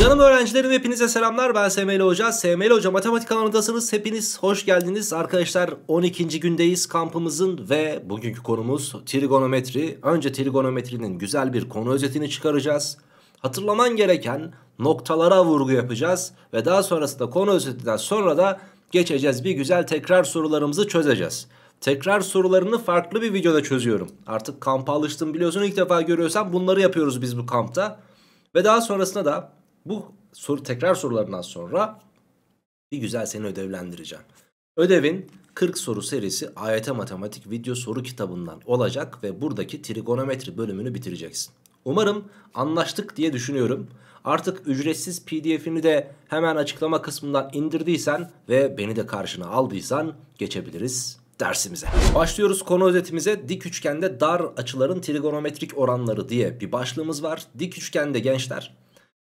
Canım öğrencilerim hepinize selamlar ben SML Hoca. SML Hoca matematik kanalındasınız. Hepiniz hoş geldiniz. Arkadaşlar 12. gündeyiz kampımızın ve bugünkü konumuz trigonometri. Önce trigonometrinin güzel bir konu özetini çıkaracağız. Hatırlaman gereken noktalara vurgu yapacağız. Ve daha sonrasında konu özetinden sonra da geçeceğiz. Bir güzel tekrar sorularımızı çözeceğiz. Tekrar sorularını farklı bir videoda çözüyorum. Artık kampa alıştım biliyorsun ilk defa görüyorsan bunları yapıyoruz biz bu kampta. Ve daha sonrasında da bu soru tekrar sorularından sonra bir güzel seni ödevlendireceğim. Ödevin 40 soru serisi AYT Matematik video soru kitabından olacak ve buradaki trigonometri bölümünü bitireceksin. Umarım anlaştık diye düşünüyorum. Artık ücretsiz pdf'ini de hemen açıklama kısmından indirdiysen ve beni de karşına aldıysan geçebiliriz dersimize. Başlıyoruz konu özetimize. Dik üçgende dar açıların trigonometrik oranları diye bir başlığımız var. Dik üçgende gençler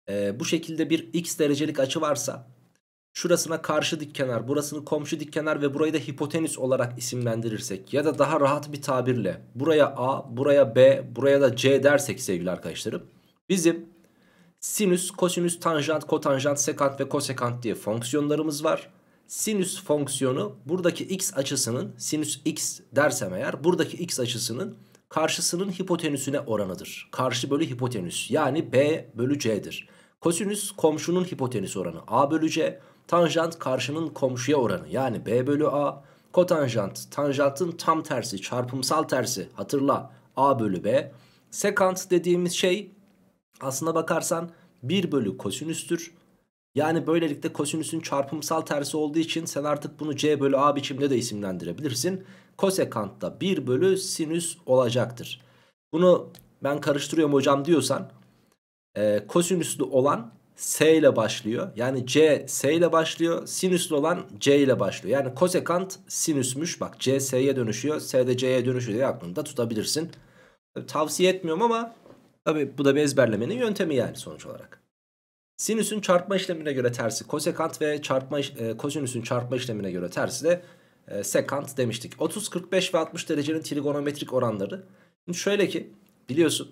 e, bu şekilde bir x derecelik açı varsa şurasına karşı dik kenar, burasını komşu dik kenar ve burayı da hipotenüs olarak isimlendirirsek ya da daha rahat bir tabirle buraya A, buraya B, buraya da C dersek sevgili arkadaşlarım bizim sinüs, kosinüs, tanjant, kotanjant, sekant ve kosekant diye fonksiyonlarımız var. Sinüs fonksiyonu buradaki x açısının sinüs x dersem eğer buradaki x açısının karşısının hipotenüsüne oranıdır. Karşı bölü hipotenüs yani B bölü C'dir. Kosinüs komşunun hipotenüs oranı A bölü C. Tanjant karşının komşuya oranı yani B bölü A. Kotanjant tanjantın tam tersi çarpımsal tersi hatırla A bölü B. Sekant dediğimiz şey aslına bakarsan 1 bölü kosinüstür. Yani böylelikle kosinüsün çarpımsal tersi olduğu için sen artık bunu C bölü A biçimde de isimlendirebilirsin. Kosekant da 1 bölü sinüs olacaktır. Bunu ben karıştırıyorum hocam diyorsan e, kosinüslü olan S ile başlıyor. Yani C S ile başlıyor. Sinüslü olan C ile başlıyor. Yani kosekant sinüsmüş. Bak C S'ye dönüşüyor. S de C'ye dönüşüyor diye aklında tutabilirsin. Tavsiye etmiyorum ama tabi bu da bir ezberlemenin yöntemi yani sonuç olarak. Sinüsün çarpma işlemine göre tersi kosekant ve çarpma e, kosinüsün çarpma işlemine göre tersi de e, sekant demiştik. 30, 45 ve 60 derecenin trigonometrik oranları. Şimdi şöyle ki biliyorsun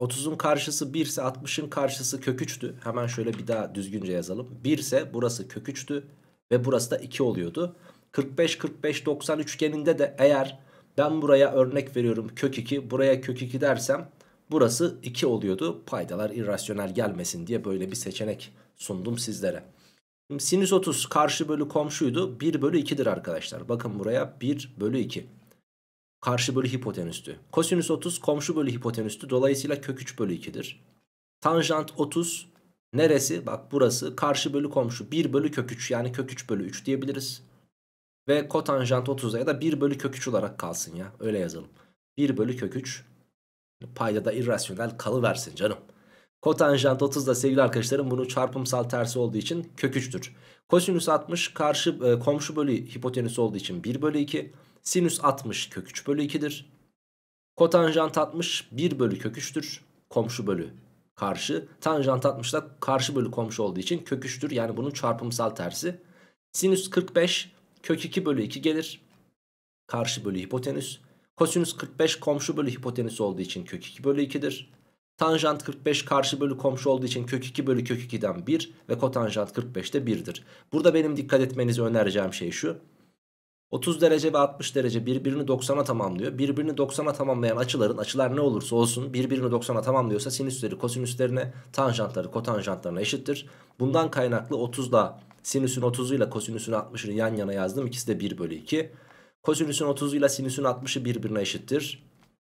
30'un karşısı 1 ise 60'ın karşısı kök 3'tü. Hemen şöyle bir daha düzgünce yazalım. 1 ise burası kök 3'tü ve burası da 2 oluyordu. 45 45 90 üçgeninde de eğer ben buraya örnek veriyorum kök 2 buraya kök 2 dersem burası 2 oluyordu. Paydalar irrasyonel gelmesin diye böyle bir seçenek sundum sizlere. Şimdi sinüs 30 karşı bölü komşuydu. 1 bölü 2'dir arkadaşlar. Bakın buraya 1 bölü 2 karşı bölü hipotenüstü. Kosinüs 30 komşu bölü hipotenüstü. Dolayısıyla kök 3 bölü 2'dir. Tanjant 30 neresi? Bak burası karşı bölü komşu. 1 bölü kök 3 yani kök 3 bölü 3 diyebiliriz. Ve kotanjant 30'a ya da 1 bölü kök 3 olarak kalsın ya. Öyle yazalım. 1 bölü kök 3. Payda da irrasyonel kalıversin canım. Kotanjant 30 da sevgili arkadaşlarım bunu çarpımsal tersi olduğu için kök 3'tür. Kosinüs 60 karşı e, komşu bölü hipotenüsü olduğu için 1 bölü 2. Sinüs 60 kök 3 bölü 2'dir. Kotanjant 60 1 bölü kök 3'tür. Komşu bölü karşı. Tanjant 60 da karşı bölü komşu olduğu için kök 3'tür. Yani bunun çarpımsal tersi. Sinüs 45 kök 2 bölü 2 gelir. Karşı bölü hipotenüs. Kosinüs 45 komşu bölü hipotenüs olduğu için kök 2 bölü 2'dir. Tanjant 45 karşı bölü komşu olduğu için kök 2 bölü kök 2'den 1 ve kotanjant 45 de 1'dir. Burada benim dikkat etmenizi önereceğim şey şu. 30 derece ve 60 derece birbirini 90'a tamamlıyor. Birbirini 90'a tamamlayan açıların açılar ne olursa olsun birbirini 90'a tamamlıyorsa sinüsleri kosinüslerine, tanjantları kotanjantlarına eşittir. Bundan kaynaklı 30'la sinüsün 30'u ile kosinüsün 60'ını yan yana yazdım. İkisi de 1 bölü 2. Kosinüsün 30'u ile sinüsün 60'ı birbirine eşittir.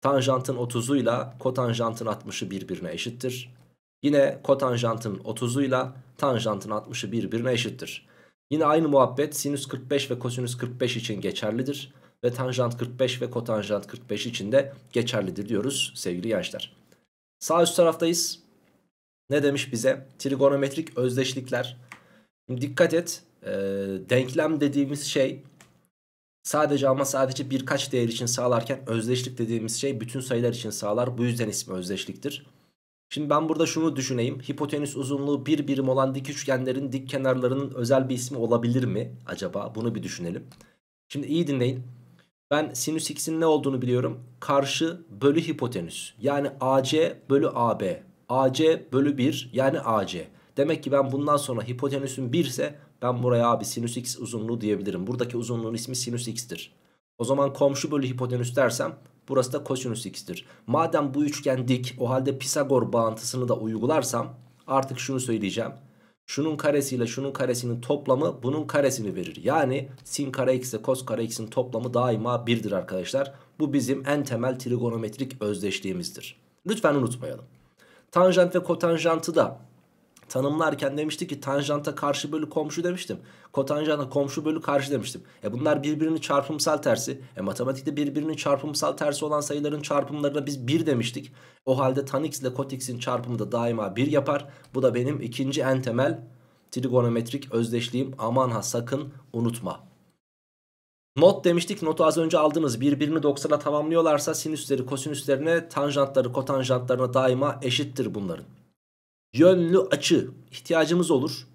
Tanjantın 30'u ile kotanjantın 60'ı birbirine eşittir. Yine kotanjantın 30'u ile tanjantın 60'ı birbirine eşittir. Yine aynı muhabbet sinüs 45 ve kosinüs 45 için geçerlidir. Ve tanjant 45 ve kotanjant 45 için de geçerlidir diyoruz sevgili gençler. Sağ üst taraftayız. Ne demiş bize? Trigonometrik özdeşlikler. Şimdi dikkat et. E, denklem dediğimiz şey sadece ama sadece birkaç değer için sağlarken özdeşlik dediğimiz şey bütün sayılar için sağlar. Bu yüzden ismi özdeşliktir. Şimdi ben burada şunu düşüneyim. Hipotenüs uzunluğu bir birim olan dik üçgenlerin dik kenarlarının özel bir ismi olabilir mi acaba? Bunu bir düşünelim. Şimdi iyi dinleyin. Ben sinüs x'in ne olduğunu biliyorum. Karşı bölü hipotenüs. Yani AC bölü AB. AC bölü 1 yani AC. Demek ki ben bundan sonra hipotenüsün 1 ise ben buraya abi sinüs x uzunluğu diyebilirim. Buradaki uzunluğun ismi sinüs x'tir. O zaman komşu bölü hipotenüs dersem Burası da kosinüs x'tir. Madem bu üçgen dik o halde Pisagor bağıntısını da uygularsam artık şunu söyleyeceğim. Şunun karesiyle şunun karesinin toplamı bunun karesini verir. Yani sin kare x ile kos kare x'in toplamı daima 1'dir arkadaşlar. Bu bizim en temel trigonometrik özdeşliğimizdir. Lütfen unutmayalım. Tanjant ve kotanjantı da tanımlarken demişti ki tanjanta karşı bölü komşu demiştim. Kotanjanta komşu bölü karşı demiştim. E bunlar birbirinin çarpımsal tersi. E matematikte birbirinin çarpımsal tersi olan sayıların çarpımlarına biz 1 demiştik. O halde tan x ile kot x'in çarpımı da daima 1 yapar. Bu da benim ikinci en temel trigonometrik özdeşliğim. Aman ha sakın unutma. Not demiştik notu az önce aldınız birbirini 90'a tamamlıyorlarsa sinüsleri kosinüslerine tanjantları kotanjantlarına daima eşittir bunların yönlü açı ihtiyacımız olur.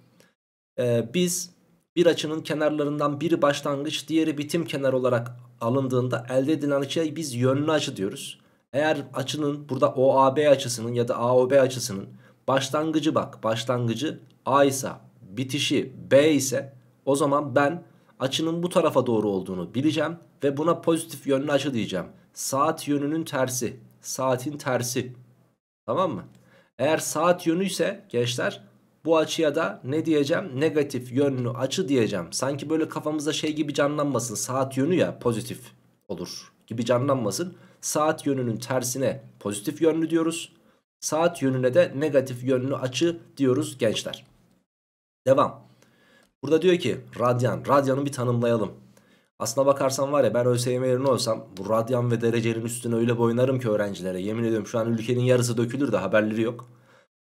Ee, biz bir açının kenarlarından biri başlangıç diğeri bitim kenar olarak alındığında elde edilen açıya biz yönlü açı diyoruz. Eğer açının burada OAB açısının ya da AOB açısının başlangıcı bak başlangıcı A ise bitişi B ise o zaman ben açının bu tarafa doğru olduğunu bileceğim ve buna pozitif yönlü açı diyeceğim. Saat yönünün tersi saatin tersi tamam mı? Eğer saat yönü ise gençler bu açıya da ne diyeceğim? Negatif yönlü açı diyeceğim. Sanki böyle kafamızda şey gibi canlanmasın. Saat yönü ya pozitif olur gibi canlanmasın. Saat yönünün tersine pozitif yönlü diyoruz. Saat yönüne de negatif yönlü açı diyoruz gençler. Devam. Burada diyor ki radyan. Radyanı bir tanımlayalım. Aslına bakarsan var ya ben ÖSYM yerine olsam bu radyan ve derecenin üstüne öyle boynarım ki öğrencilere. Yemin ediyorum şu an ülkenin yarısı dökülür de haberleri yok.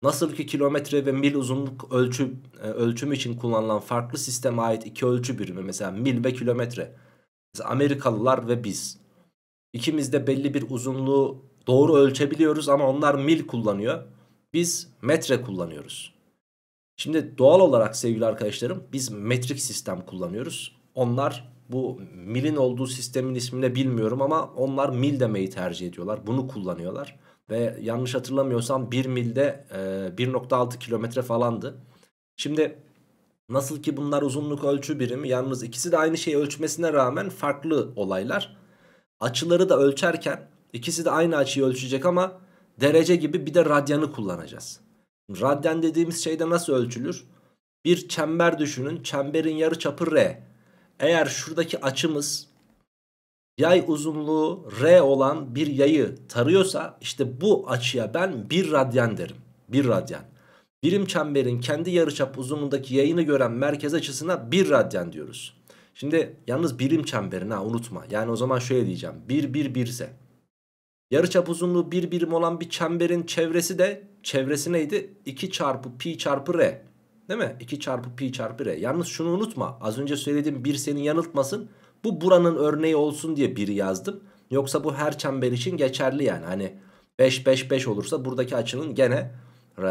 Nasıl ki kilometre ve mil uzunluk ölçü, e, ölçümü için kullanılan farklı sisteme ait iki ölçü birimi mesela mil ve kilometre. Mesela Amerikalılar ve biz. İkimiz de belli bir uzunluğu doğru ölçebiliyoruz ama onlar mil kullanıyor. Biz metre kullanıyoruz. Şimdi doğal olarak sevgili arkadaşlarım biz metrik sistem kullanıyoruz. Onlar bu milin olduğu sistemin ismini bilmiyorum ama onlar mil demeyi tercih ediyorlar. Bunu kullanıyorlar. Ve yanlış hatırlamıyorsam 1 milde 1.6 e, kilometre falandı. Şimdi nasıl ki bunlar uzunluk ölçü birimi yalnız ikisi de aynı şeyi ölçmesine rağmen farklı olaylar. Açıları da ölçerken ikisi de aynı açıyı ölçecek ama derece gibi bir de radyanı kullanacağız. Radyan dediğimiz şey de nasıl ölçülür? Bir çember düşünün. Çemberin yarı çapı R eğer şuradaki açımız yay uzunluğu R olan bir yayı tarıyorsa işte bu açıya ben 1 radyan derim. 1 radyan. Birim çemberin kendi yarıçap uzunluğundaki yayını gören merkez açısına 1 radyan diyoruz. Şimdi yalnız birim çemberin ha unutma. Yani o zaman şöyle diyeceğim. 1 1 1 ise yarıçap uzunluğu 1 bir birim olan bir çemberin çevresi de çevresi neydi? 2 çarpı pi çarpı r. Değil mi? 2 çarpı pi çarpı r. Yalnız şunu unutma. Az önce söylediğim 1 seni yanıltmasın. Bu buranın örneği olsun diye 1'i yazdım. Yoksa bu her çember için geçerli yani. Hani 5 5 5 olursa buradaki açının gene e,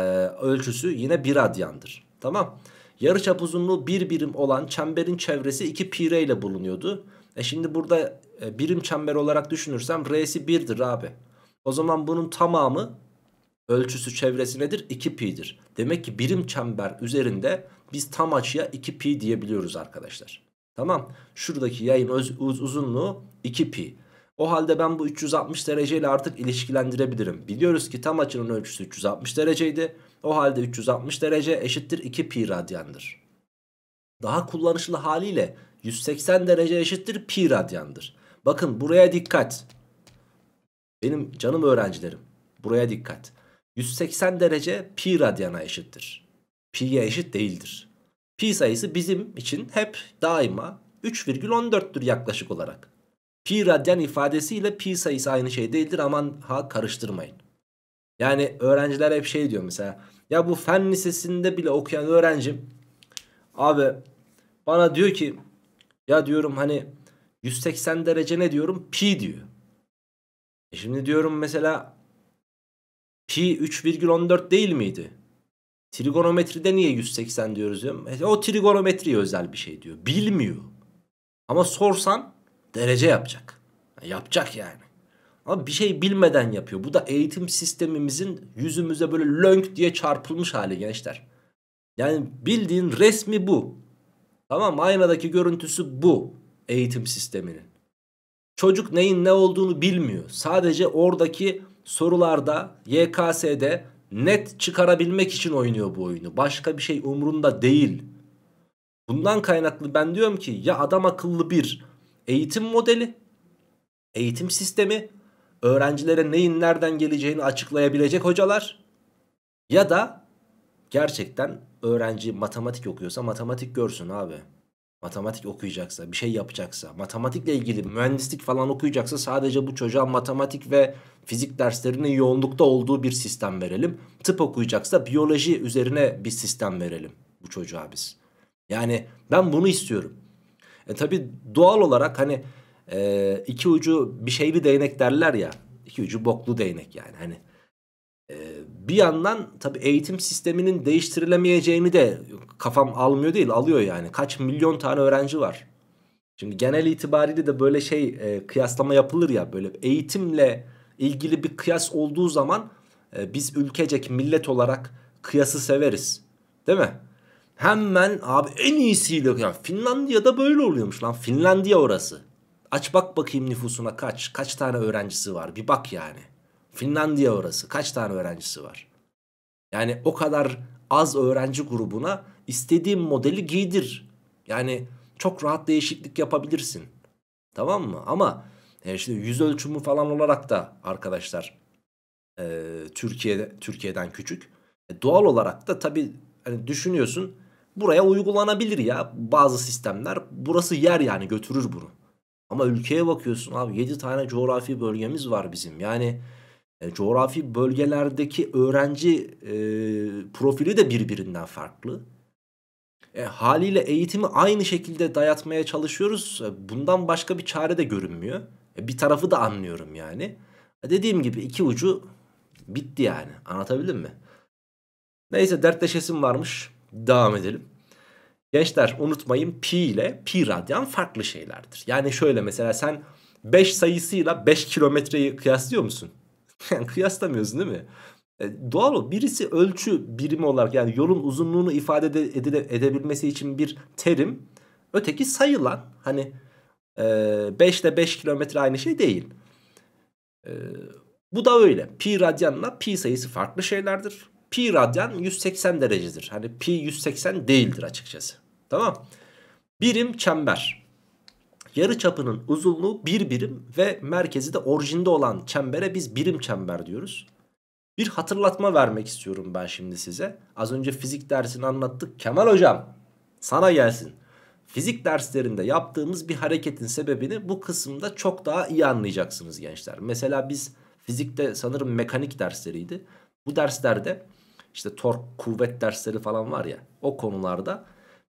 ölçüsü yine 1 radyandır. Tamam. Yarıçap uzunluğu 1 birim olan çemberin çevresi 2 pi r ile bulunuyordu. E şimdi burada e, birim çember olarak düşünürsem r'si 1'dir abi. O zaman bunun tamamı Ölçüsü çevresi nedir? 2pi'dir. Demek ki birim çember üzerinde biz tam açıya 2pi diyebiliyoruz arkadaşlar. Tamam. Şuradaki yayın öz, uz, uzunluğu 2pi. O halde ben bu 360 derece ile artık ilişkilendirebilirim. Biliyoruz ki tam açının ölçüsü 360 dereceydi. O halde 360 derece eşittir 2 pi radyandır. Daha kullanışlı haliyle 180 derece eşittir pi radyandır. Bakın buraya dikkat. Benim canım öğrencilerim. Buraya dikkat. 180 derece pi radyana eşittir. Pi'ye eşit değildir. Pi sayısı bizim için hep daima 3,14'tür yaklaşık olarak. Pi radyan ifadesiyle pi sayısı aynı şey değildir aman ha karıştırmayın. Yani öğrenciler hep şey diyor mesela ya bu fen lisesinde bile okuyan öğrencim abi bana diyor ki ya diyorum hani 180 derece ne diyorum pi diyor. E şimdi diyorum mesela Pi 3,14 değil miydi? Trigonometride niye 180 diyoruz diyorum. E, o trigonometriye özel bir şey diyor. Bilmiyor. Ama sorsan derece yapacak. Yapacak yani. Ama bir şey bilmeden yapıyor. Bu da eğitim sistemimizin yüzümüze böyle lönk diye çarpılmış hali gençler. Yani bildiğin resmi bu. Tamam aynadaki görüntüsü bu eğitim sisteminin. Çocuk neyin ne olduğunu bilmiyor. Sadece oradaki sorularda YKS'de net çıkarabilmek için oynuyor bu oyunu. Başka bir şey umrunda değil. Bundan kaynaklı ben diyorum ki ya adam akıllı bir eğitim modeli, eğitim sistemi, öğrencilere neyin nereden geleceğini açıklayabilecek hocalar ya da gerçekten öğrenci matematik okuyorsa matematik görsün abi matematik okuyacaksa, bir şey yapacaksa, matematikle ilgili mühendislik falan okuyacaksa sadece bu çocuğa matematik ve fizik derslerinin yoğunlukta olduğu bir sistem verelim. Tıp okuyacaksa biyoloji üzerine bir sistem verelim bu çocuğa biz. Yani ben bunu istiyorum. E tabi doğal olarak hani e, iki ucu bir şeyli değnek derler ya. İki ucu boklu değnek yani hani. Ee, bir yandan tabii eğitim sisteminin değiştirilemeyeceğini de kafam almıyor değil alıyor yani. Kaç milyon tane öğrenci var. Şimdi genel itibariyle de böyle şey e, kıyaslama yapılır ya böyle eğitimle ilgili bir kıyas olduğu zaman e, biz ülkecek millet olarak kıyası severiz. Değil mi? Hemen abi en iyisiyle yani Finlandiya'da böyle oluyormuş lan Finlandiya orası. Aç bak bakayım nüfusuna kaç kaç tane öğrencisi var bir bak yani. Finlandiya orası. Kaç tane öğrencisi var? Yani o kadar az öğrenci grubuna istediğin modeli giydir. Yani çok rahat değişiklik yapabilirsin. Tamam mı? Ama e, şimdi yüz ölçümü falan olarak da arkadaşlar e, Türkiye'de Türkiye'den küçük. E, doğal olarak da tabii hani düşünüyorsun buraya uygulanabilir ya bazı sistemler. Burası yer yani götürür bunu. Ama ülkeye bakıyorsun abi 7 tane coğrafi bölgemiz var bizim. Yani e, coğrafi bölgelerdeki öğrenci e, profili de birbirinden farklı. E, haliyle eğitimi aynı şekilde dayatmaya çalışıyoruz. E, bundan başka bir çare de görünmüyor. E, bir tarafı da anlıyorum yani. E, dediğim gibi iki ucu bitti yani. Anlatabildim mi? Neyse dertleşesim varmış. Devam edelim. Gençler unutmayın pi ile pi radyan farklı şeylerdir. Yani şöyle mesela sen 5 sayısıyla 5 kilometreyi kıyaslıyor musun? Yani kıyaslamıyorsun değil mi? E, doğal o birisi ölçü birimi olarak yani yolun uzunluğunu ifade de, edile, edebilmesi için bir terim. Öteki sayılan hani 5 ile 5 kilometre aynı şey değil. E, bu da öyle. Pi radyanla pi sayısı farklı şeylerdir. Pi radyan 180 derecedir. Hani pi 180 değildir açıkçası. Tamam. Birim çember. Yarı çapının uzunluğu bir birim ve merkezi de orijinde olan çembere biz birim çember diyoruz. Bir hatırlatma vermek istiyorum ben şimdi size. Az önce fizik dersini anlattık. Kemal hocam sana gelsin. Fizik derslerinde yaptığımız bir hareketin sebebini bu kısımda çok daha iyi anlayacaksınız gençler. Mesela biz fizikte sanırım mekanik dersleriydi. Bu derslerde işte tork, kuvvet dersleri falan var ya o konularda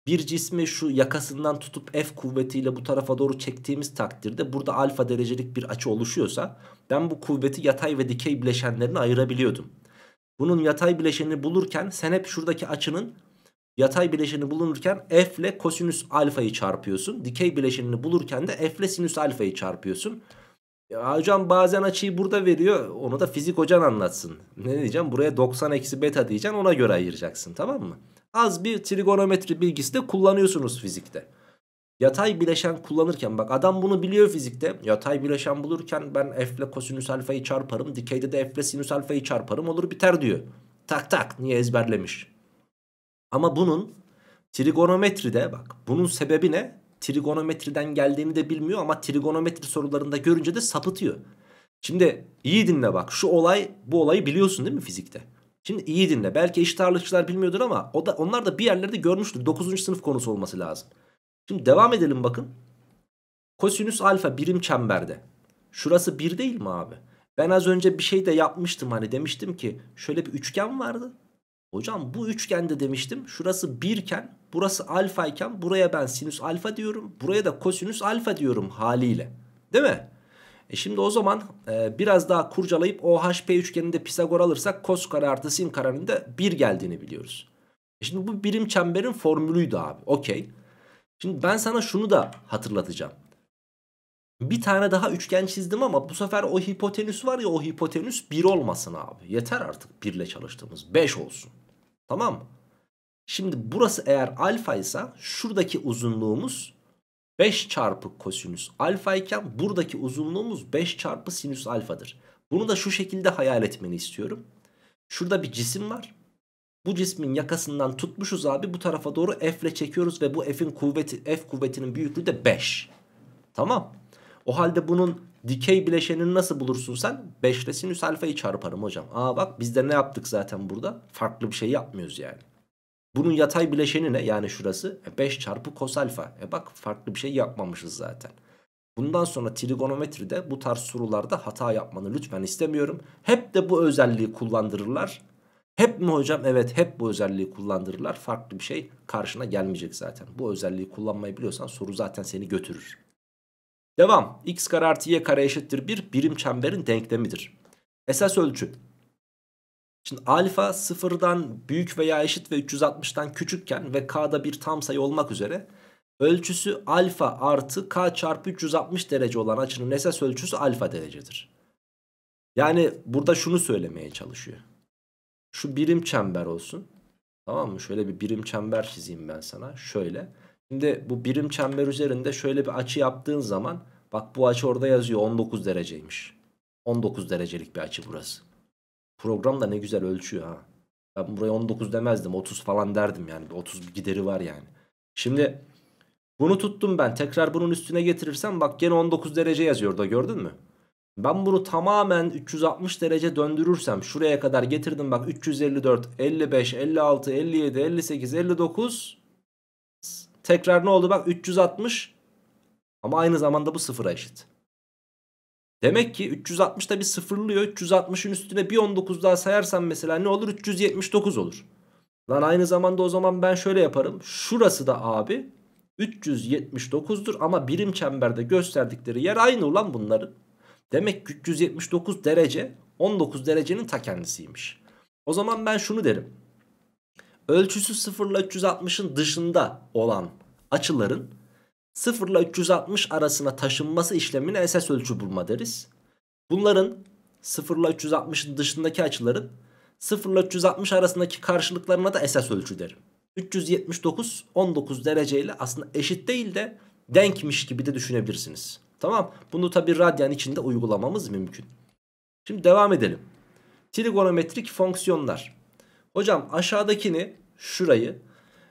bir cismi şu yakasından tutup F kuvvetiyle bu tarafa doğru çektiğimiz takdirde burada alfa derecelik bir açı oluşuyorsa ben bu kuvveti yatay ve dikey bileşenlerine ayırabiliyordum. Bunun yatay bileşenini bulurken sen hep şuradaki açının yatay bileşeni bulunurken f ile kosinüs alfayı çarpıyorsun. Dikey bileşenini bulurken de f ile sinüs alfayı çarpıyorsun. Ya hocam bazen açıyı burada veriyor. Onu da fizik hocan anlatsın. Ne diyeceğim? Buraya 90 eksi beta diyeceksin. Ona göre ayıracaksın. Tamam mı? az bir trigonometri bilgisi de kullanıyorsunuz fizikte. Yatay bileşen kullanırken bak adam bunu biliyor fizikte. Yatay bileşen bulurken ben f ile kosinüs alfayı çarparım. Dikeyde de f ile sinüs alfayı çarparım olur biter diyor. Tak tak niye ezberlemiş. Ama bunun trigonometride bak bunun sebebi ne? Trigonometriden geldiğini de bilmiyor ama trigonometri sorularında görünce de sapıtıyor. Şimdi iyi dinle bak şu olay bu olayı biliyorsun değil mi fizikte? Şimdi iyi dinle. Belki eşit ağırlıkçılar bilmiyordur ama o da, onlar da bir yerlerde görmüştür. 9. sınıf konusu olması lazım. Şimdi devam edelim bakın. Kosinüs alfa birim çemberde. Şurası 1 değil mi abi? Ben az önce bir şey de yapmıştım hani demiştim ki şöyle bir üçgen vardı. Hocam bu üçgende demiştim şurası 1 iken burası alfa iken buraya ben sinüs alfa diyorum. Buraya da kosinüs alfa diyorum haliyle. Değil mi? E şimdi o zaman e, biraz daha kurcalayıp OHP üçgeninde Pisagor alırsak kos kare artı sin karenin de 1 geldiğini biliyoruz. E şimdi bu birim çemberin formülüydü abi. Okey. Şimdi ben sana şunu da hatırlatacağım. Bir tane daha üçgen çizdim ama bu sefer o hipotenüs var ya o hipotenüs 1 olmasın abi. Yeter artık 1 ile çalıştığımız 5 olsun. Tamam mı? Şimdi burası eğer alfa ise şuradaki uzunluğumuz 5 çarpı kosinüs alfa iken buradaki uzunluğumuz 5 çarpı sinüs alfadır. Bunu da şu şekilde hayal etmeni istiyorum. Şurada bir cisim var. Bu cismin yakasından tutmuşuz abi bu tarafa doğru f ile çekiyoruz ve bu f'in kuvveti f kuvvetinin büyüklüğü de 5. Tamam. O halde bunun dikey bileşenini nasıl bulursun sen? 5 ile sinüs alfayı çarparım hocam. Aa bak biz de ne yaptık zaten burada? Farklı bir şey yapmıyoruz yani. Bunun yatay bileşeni ne? Yani şurası 5 e, çarpı kos alfa. E bak farklı bir şey yapmamışız zaten. Bundan sonra trigonometride bu tarz sorularda hata yapmanı lütfen istemiyorum. Hep de bu özelliği kullandırırlar. Hep mi hocam? Evet hep bu özelliği kullandırırlar. Farklı bir şey karşına gelmeyecek zaten. Bu özelliği kullanmayı biliyorsan soru zaten seni götürür. Devam. x kare artı y kare eşittir 1 bir birim çemberin denklemidir. Esas ölçü Şimdi alfa sıfırdan büyük veya eşit ve 360'tan küçükken ve k'da bir tam sayı olmak üzere ölçüsü alfa artı k çarpı 360 derece olan açının esas ölçüsü alfa derecedir. Yani burada şunu söylemeye çalışıyor. Şu birim çember olsun. Tamam mı? Şöyle bir birim çember çizeyim ben sana. Şöyle. Şimdi bu birim çember üzerinde şöyle bir açı yaptığın zaman bak bu açı orada yazıyor 19 dereceymiş. 19 derecelik bir açı burası. Program da ne güzel ölçüyor ha. Ben buraya 19 demezdim 30 falan derdim yani. 30 bir gideri var yani. Şimdi bunu tuttum ben tekrar bunun üstüne getirirsem bak gene 19 derece yazıyor da gördün mü? Ben bunu tamamen 360 derece döndürürsem şuraya kadar getirdim bak 354, 55, 56, 57, 58, 59 tekrar ne oldu bak 360 ama aynı zamanda bu sıfıra eşit. Demek ki 360'da bir sıfırlıyor. 360'ın üstüne bir 19 daha sayarsan mesela ne olur? 379 olur. Lan aynı zamanda o zaman ben şöyle yaparım. Şurası da abi 379'dur ama birim çemberde gösterdikleri yer aynı ulan bunların. Demek ki 379 derece 19 derecenin ta kendisiymiş. O zaman ben şunu derim. Ölçüsü sıfırla ile 360'ın dışında olan açıların 0 ile 360 arasına taşınması işlemine esas ölçü bulma deriz. Bunların 0 ile 360'ın dışındaki açıların 0 ile 360 arasındaki karşılıklarına da esas ölçü derim. 379 19 dereceyle aslında eşit değil de denkmiş gibi de düşünebilirsiniz. Tamam bunu tabi radyan içinde uygulamamız mümkün. Şimdi devam edelim. Trigonometrik fonksiyonlar. Hocam aşağıdakini şurayı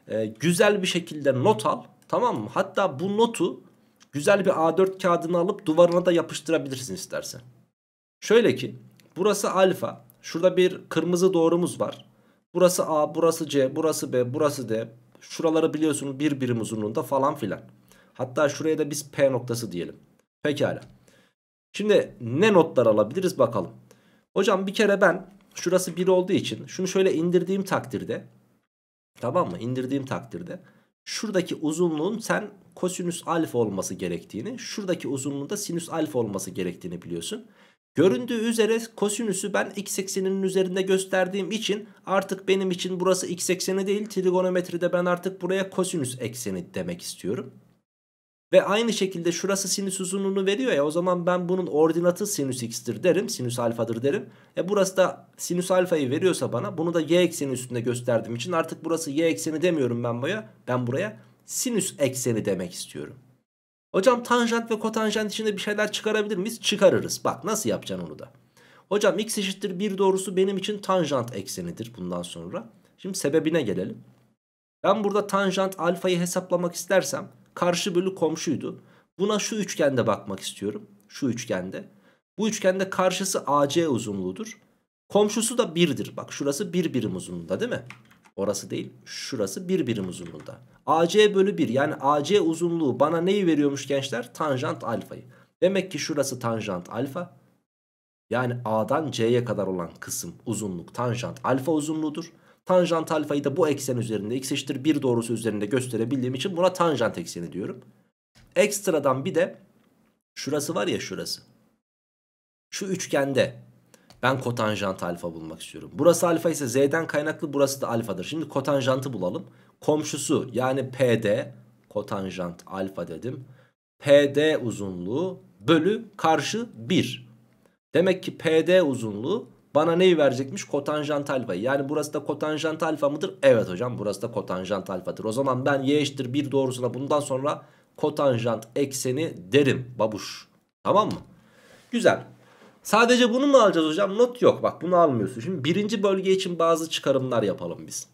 e, güzel bir şekilde not al Tamam mı? Hatta bu notu güzel bir A4 kağıdını alıp duvarına da yapıştırabilirsin istersen. Şöyle ki burası alfa. Şurada bir kırmızı doğrumuz var. Burası A, burası C, burası B, burası D. Şuraları biliyorsunuz bir birim uzunluğunda falan filan. Hatta şuraya da biz P noktası diyelim. Pekala. Şimdi ne notlar alabiliriz bakalım. Hocam bir kere ben şurası 1 olduğu için şunu şöyle indirdiğim takdirde tamam mı indirdiğim takdirde şuradaki uzunluğun sen kosinüs alfa olması gerektiğini, şuradaki uzunluğun da sinüs alfa olması gerektiğini biliyorsun. Göründüğü üzere kosinüsü ben x ekseninin üzerinde gösterdiğim için artık benim için burası x ekseni değil trigonometride ben artık buraya kosinüs ekseni demek istiyorum. Ve aynı şekilde şurası sinüs uzunluğunu veriyor ya o zaman ben bunun ordinatı sinüs x'tir derim. Sinüs alfadır derim. E burası da sinüs alfayı veriyorsa bana bunu da y ekseni üstünde gösterdiğim için artık burası y ekseni demiyorum ben buraya. Ben buraya sinüs ekseni demek istiyorum. Hocam tanjant ve kotanjant içinde bir şeyler çıkarabilir miyiz? Çıkarırız. Bak nasıl yapacaksın onu da. Hocam x eşittir 1 doğrusu benim için tanjant eksenidir bundan sonra. Şimdi sebebine gelelim. Ben burada tanjant alfayı hesaplamak istersem Karşı bölü komşuydu. Buna şu üçgende bakmak istiyorum. Şu üçgende. Bu üçgende karşısı AC uzunluğudur. Komşusu da 1'dir. Bak şurası 1 bir birim uzunluğunda değil mi? Orası değil. Şurası 1 bir birim uzunluğunda. AC bölü 1 yani AC uzunluğu bana neyi veriyormuş gençler? Tanjant alfayı. Demek ki şurası tanjant alfa. Yani A'dan C'ye kadar olan kısım uzunluk tanjant alfa uzunluğudur. Tanjant alfayı da bu eksen üzerinde x eşittir 1 doğrusu üzerinde gösterebildiğim için buna tanjant ekseni diyorum. Ekstradan bir de şurası var ya şurası. Şu üçgende ben kotanjant alfa bulmak istiyorum. Burası alfa ise z'den kaynaklı burası da alfadır. Şimdi kotanjantı bulalım. Komşusu yani pd kotanjant alfa dedim. PD uzunluğu bölü karşı 1. Demek ki PD uzunluğu bana neyi verecekmiş? Kotanjant alfayı. Yani burası da kotanjant alfa mıdır? Evet hocam burası da kotanjant alfadır. O zaman ben y eşittir 1 doğrusuna bundan sonra kotanjant ekseni derim babuş. Tamam mı? Güzel. Sadece bunu mu alacağız hocam? Not yok. Bak bunu almıyorsun. Şimdi birinci bölge için bazı çıkarımlar yapalım biz.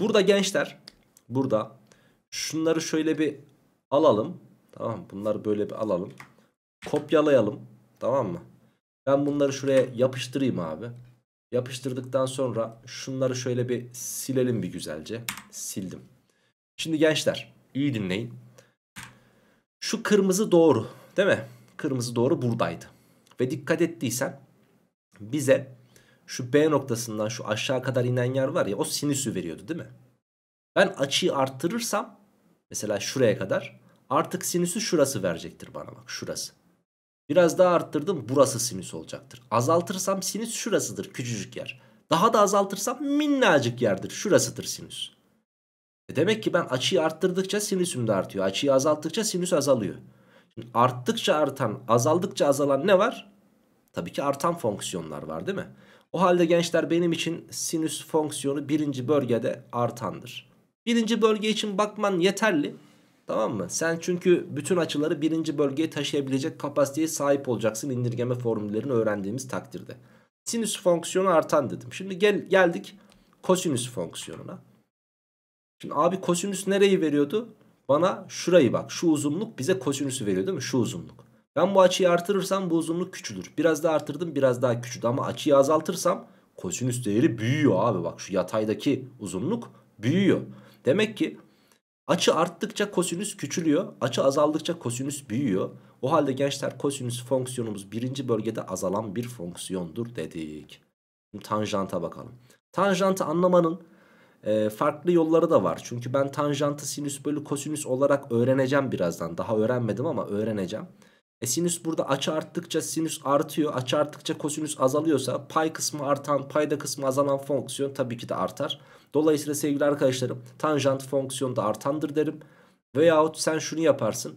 Burada gençler burada şunları şöyle bir alalım. Tamam bunları böyle bir alalım. Kopyalayalım. Tamam mı? Ben bunları şuraya yapıştırayım abi. Yapıştırdıktan sonra şunları şöyle bir silelim bir güzelce. Sildim. Şimdi gençler iyi dinleyin. Şu kırmızı doğru değil mi? Kırmızı doğru buradaydı. Ve dikkat ettiysen bize şu B noktasından şu aşağı kadar inen yer var ya o sinüsü veriyordu değil mi? Ben açıyı arttırırsam mesela şuraya kadar artık sinüsü şurası verecektir bana bak şurası. Biraz daha arttırdım burası sinüs olacaktır. Azaltırsam sinüs şurasıdır küçücük yer. Daha da azaltırsam minnacık yerdir şurasıdır sinüs. E demek ki ben açıyı arttırdıkça sinüsüm de artıyor. Açıyı azalttıkça sinüs azalıyor. Şimdi arttıkça artan azaldıkça azalan ne var? Tabii ki artan fonksiyonlar var değil mi? O halde gençler benim için sinüs fonksiyonu birinci bölgede artandır. Birinci bölge için bakman yeterli. Tamam mı? Sen çünkü bütün açıları birinci bölgeye taşıyabilecek kapasiteye sahip olacaksın indirgeme formüllerini öğrendiğimiz takdirde. Sinüs fonksiyonu artan dedim. Şimdi gel, geldik kosinüs fonksiyonuna. Şimdi abi kosinüs nereyi veriyordu? Bana şurayı bak. Şu uzunluk bize kosinüsü veriyor değil mi? Şu uzunluk. Ben bu açıyı artırırsam bu uzunluk küçülür. Biraz daha artırdım biraz daha küçüldü. Ama açıyı azaltırsam kosinüs değeri büyüyor abi. Bak şu yataydaki uzunluk büyüyor. Demek ki Açı arttıkça kosinüs küçülüyor. Açı azaldıkça kosinüs büyüyor. O halde gençler kosinüs fonksiyonumuz birinci bölgede azalan bir fonksiyondur dedik. Şimdi tanjanta bakalım. Tanjantı anlamanın e, farklı yolları da var. Çünkü ben tanjantı sinüs bölü kosinüs olarak öğreneceğim birazdan. Daha öğrenmedim ama öğreneceğim. E sinüs burada açı arttıkça sinüs artıyor. Açı arttıkça kosinüs azalıyorsa pay kısmı artan, payda kısmı azalan fonksiyon tabii ki de artar. Dolayısıyla sevgili arkadaşlarım tanjant fonksiyonu da artandır derim. Veyahut sen şunu yaparsın.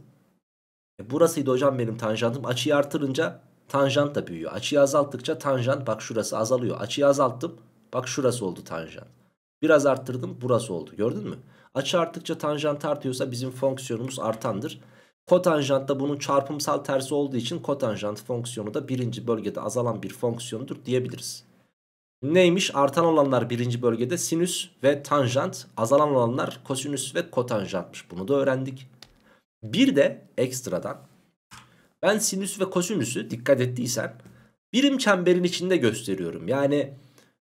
E burasıydı hocam benim tanjantım. Açıyı artırınca tanjant da büyüyor. Açıyı azalttıkça tanjant bak şurası azalıyor. Açıyı azalttım bak şurası oldu tanjant. Biraz arttırdım burası oldu gördün mü? Açı arttıkça tanjant artıyorsa bizim fonksiyonumuz artandır. Kotanjant da bunun çarpımsal tersi olduğu için kotanjant fonksiyonu da birinci bölgede azalan bir fonksiyondur diyebiliriz. Neymiş? Artan olanlar birinci bölgede sinüs ve tanjant. Azalan olanlar kosinüs ve kotanjantmış. Bunu da öğrendik. Bir de ekstradan ben sinüs ve kosinüsü dikkat ettiysen birim çemberin içinde gösteriyorum. Yani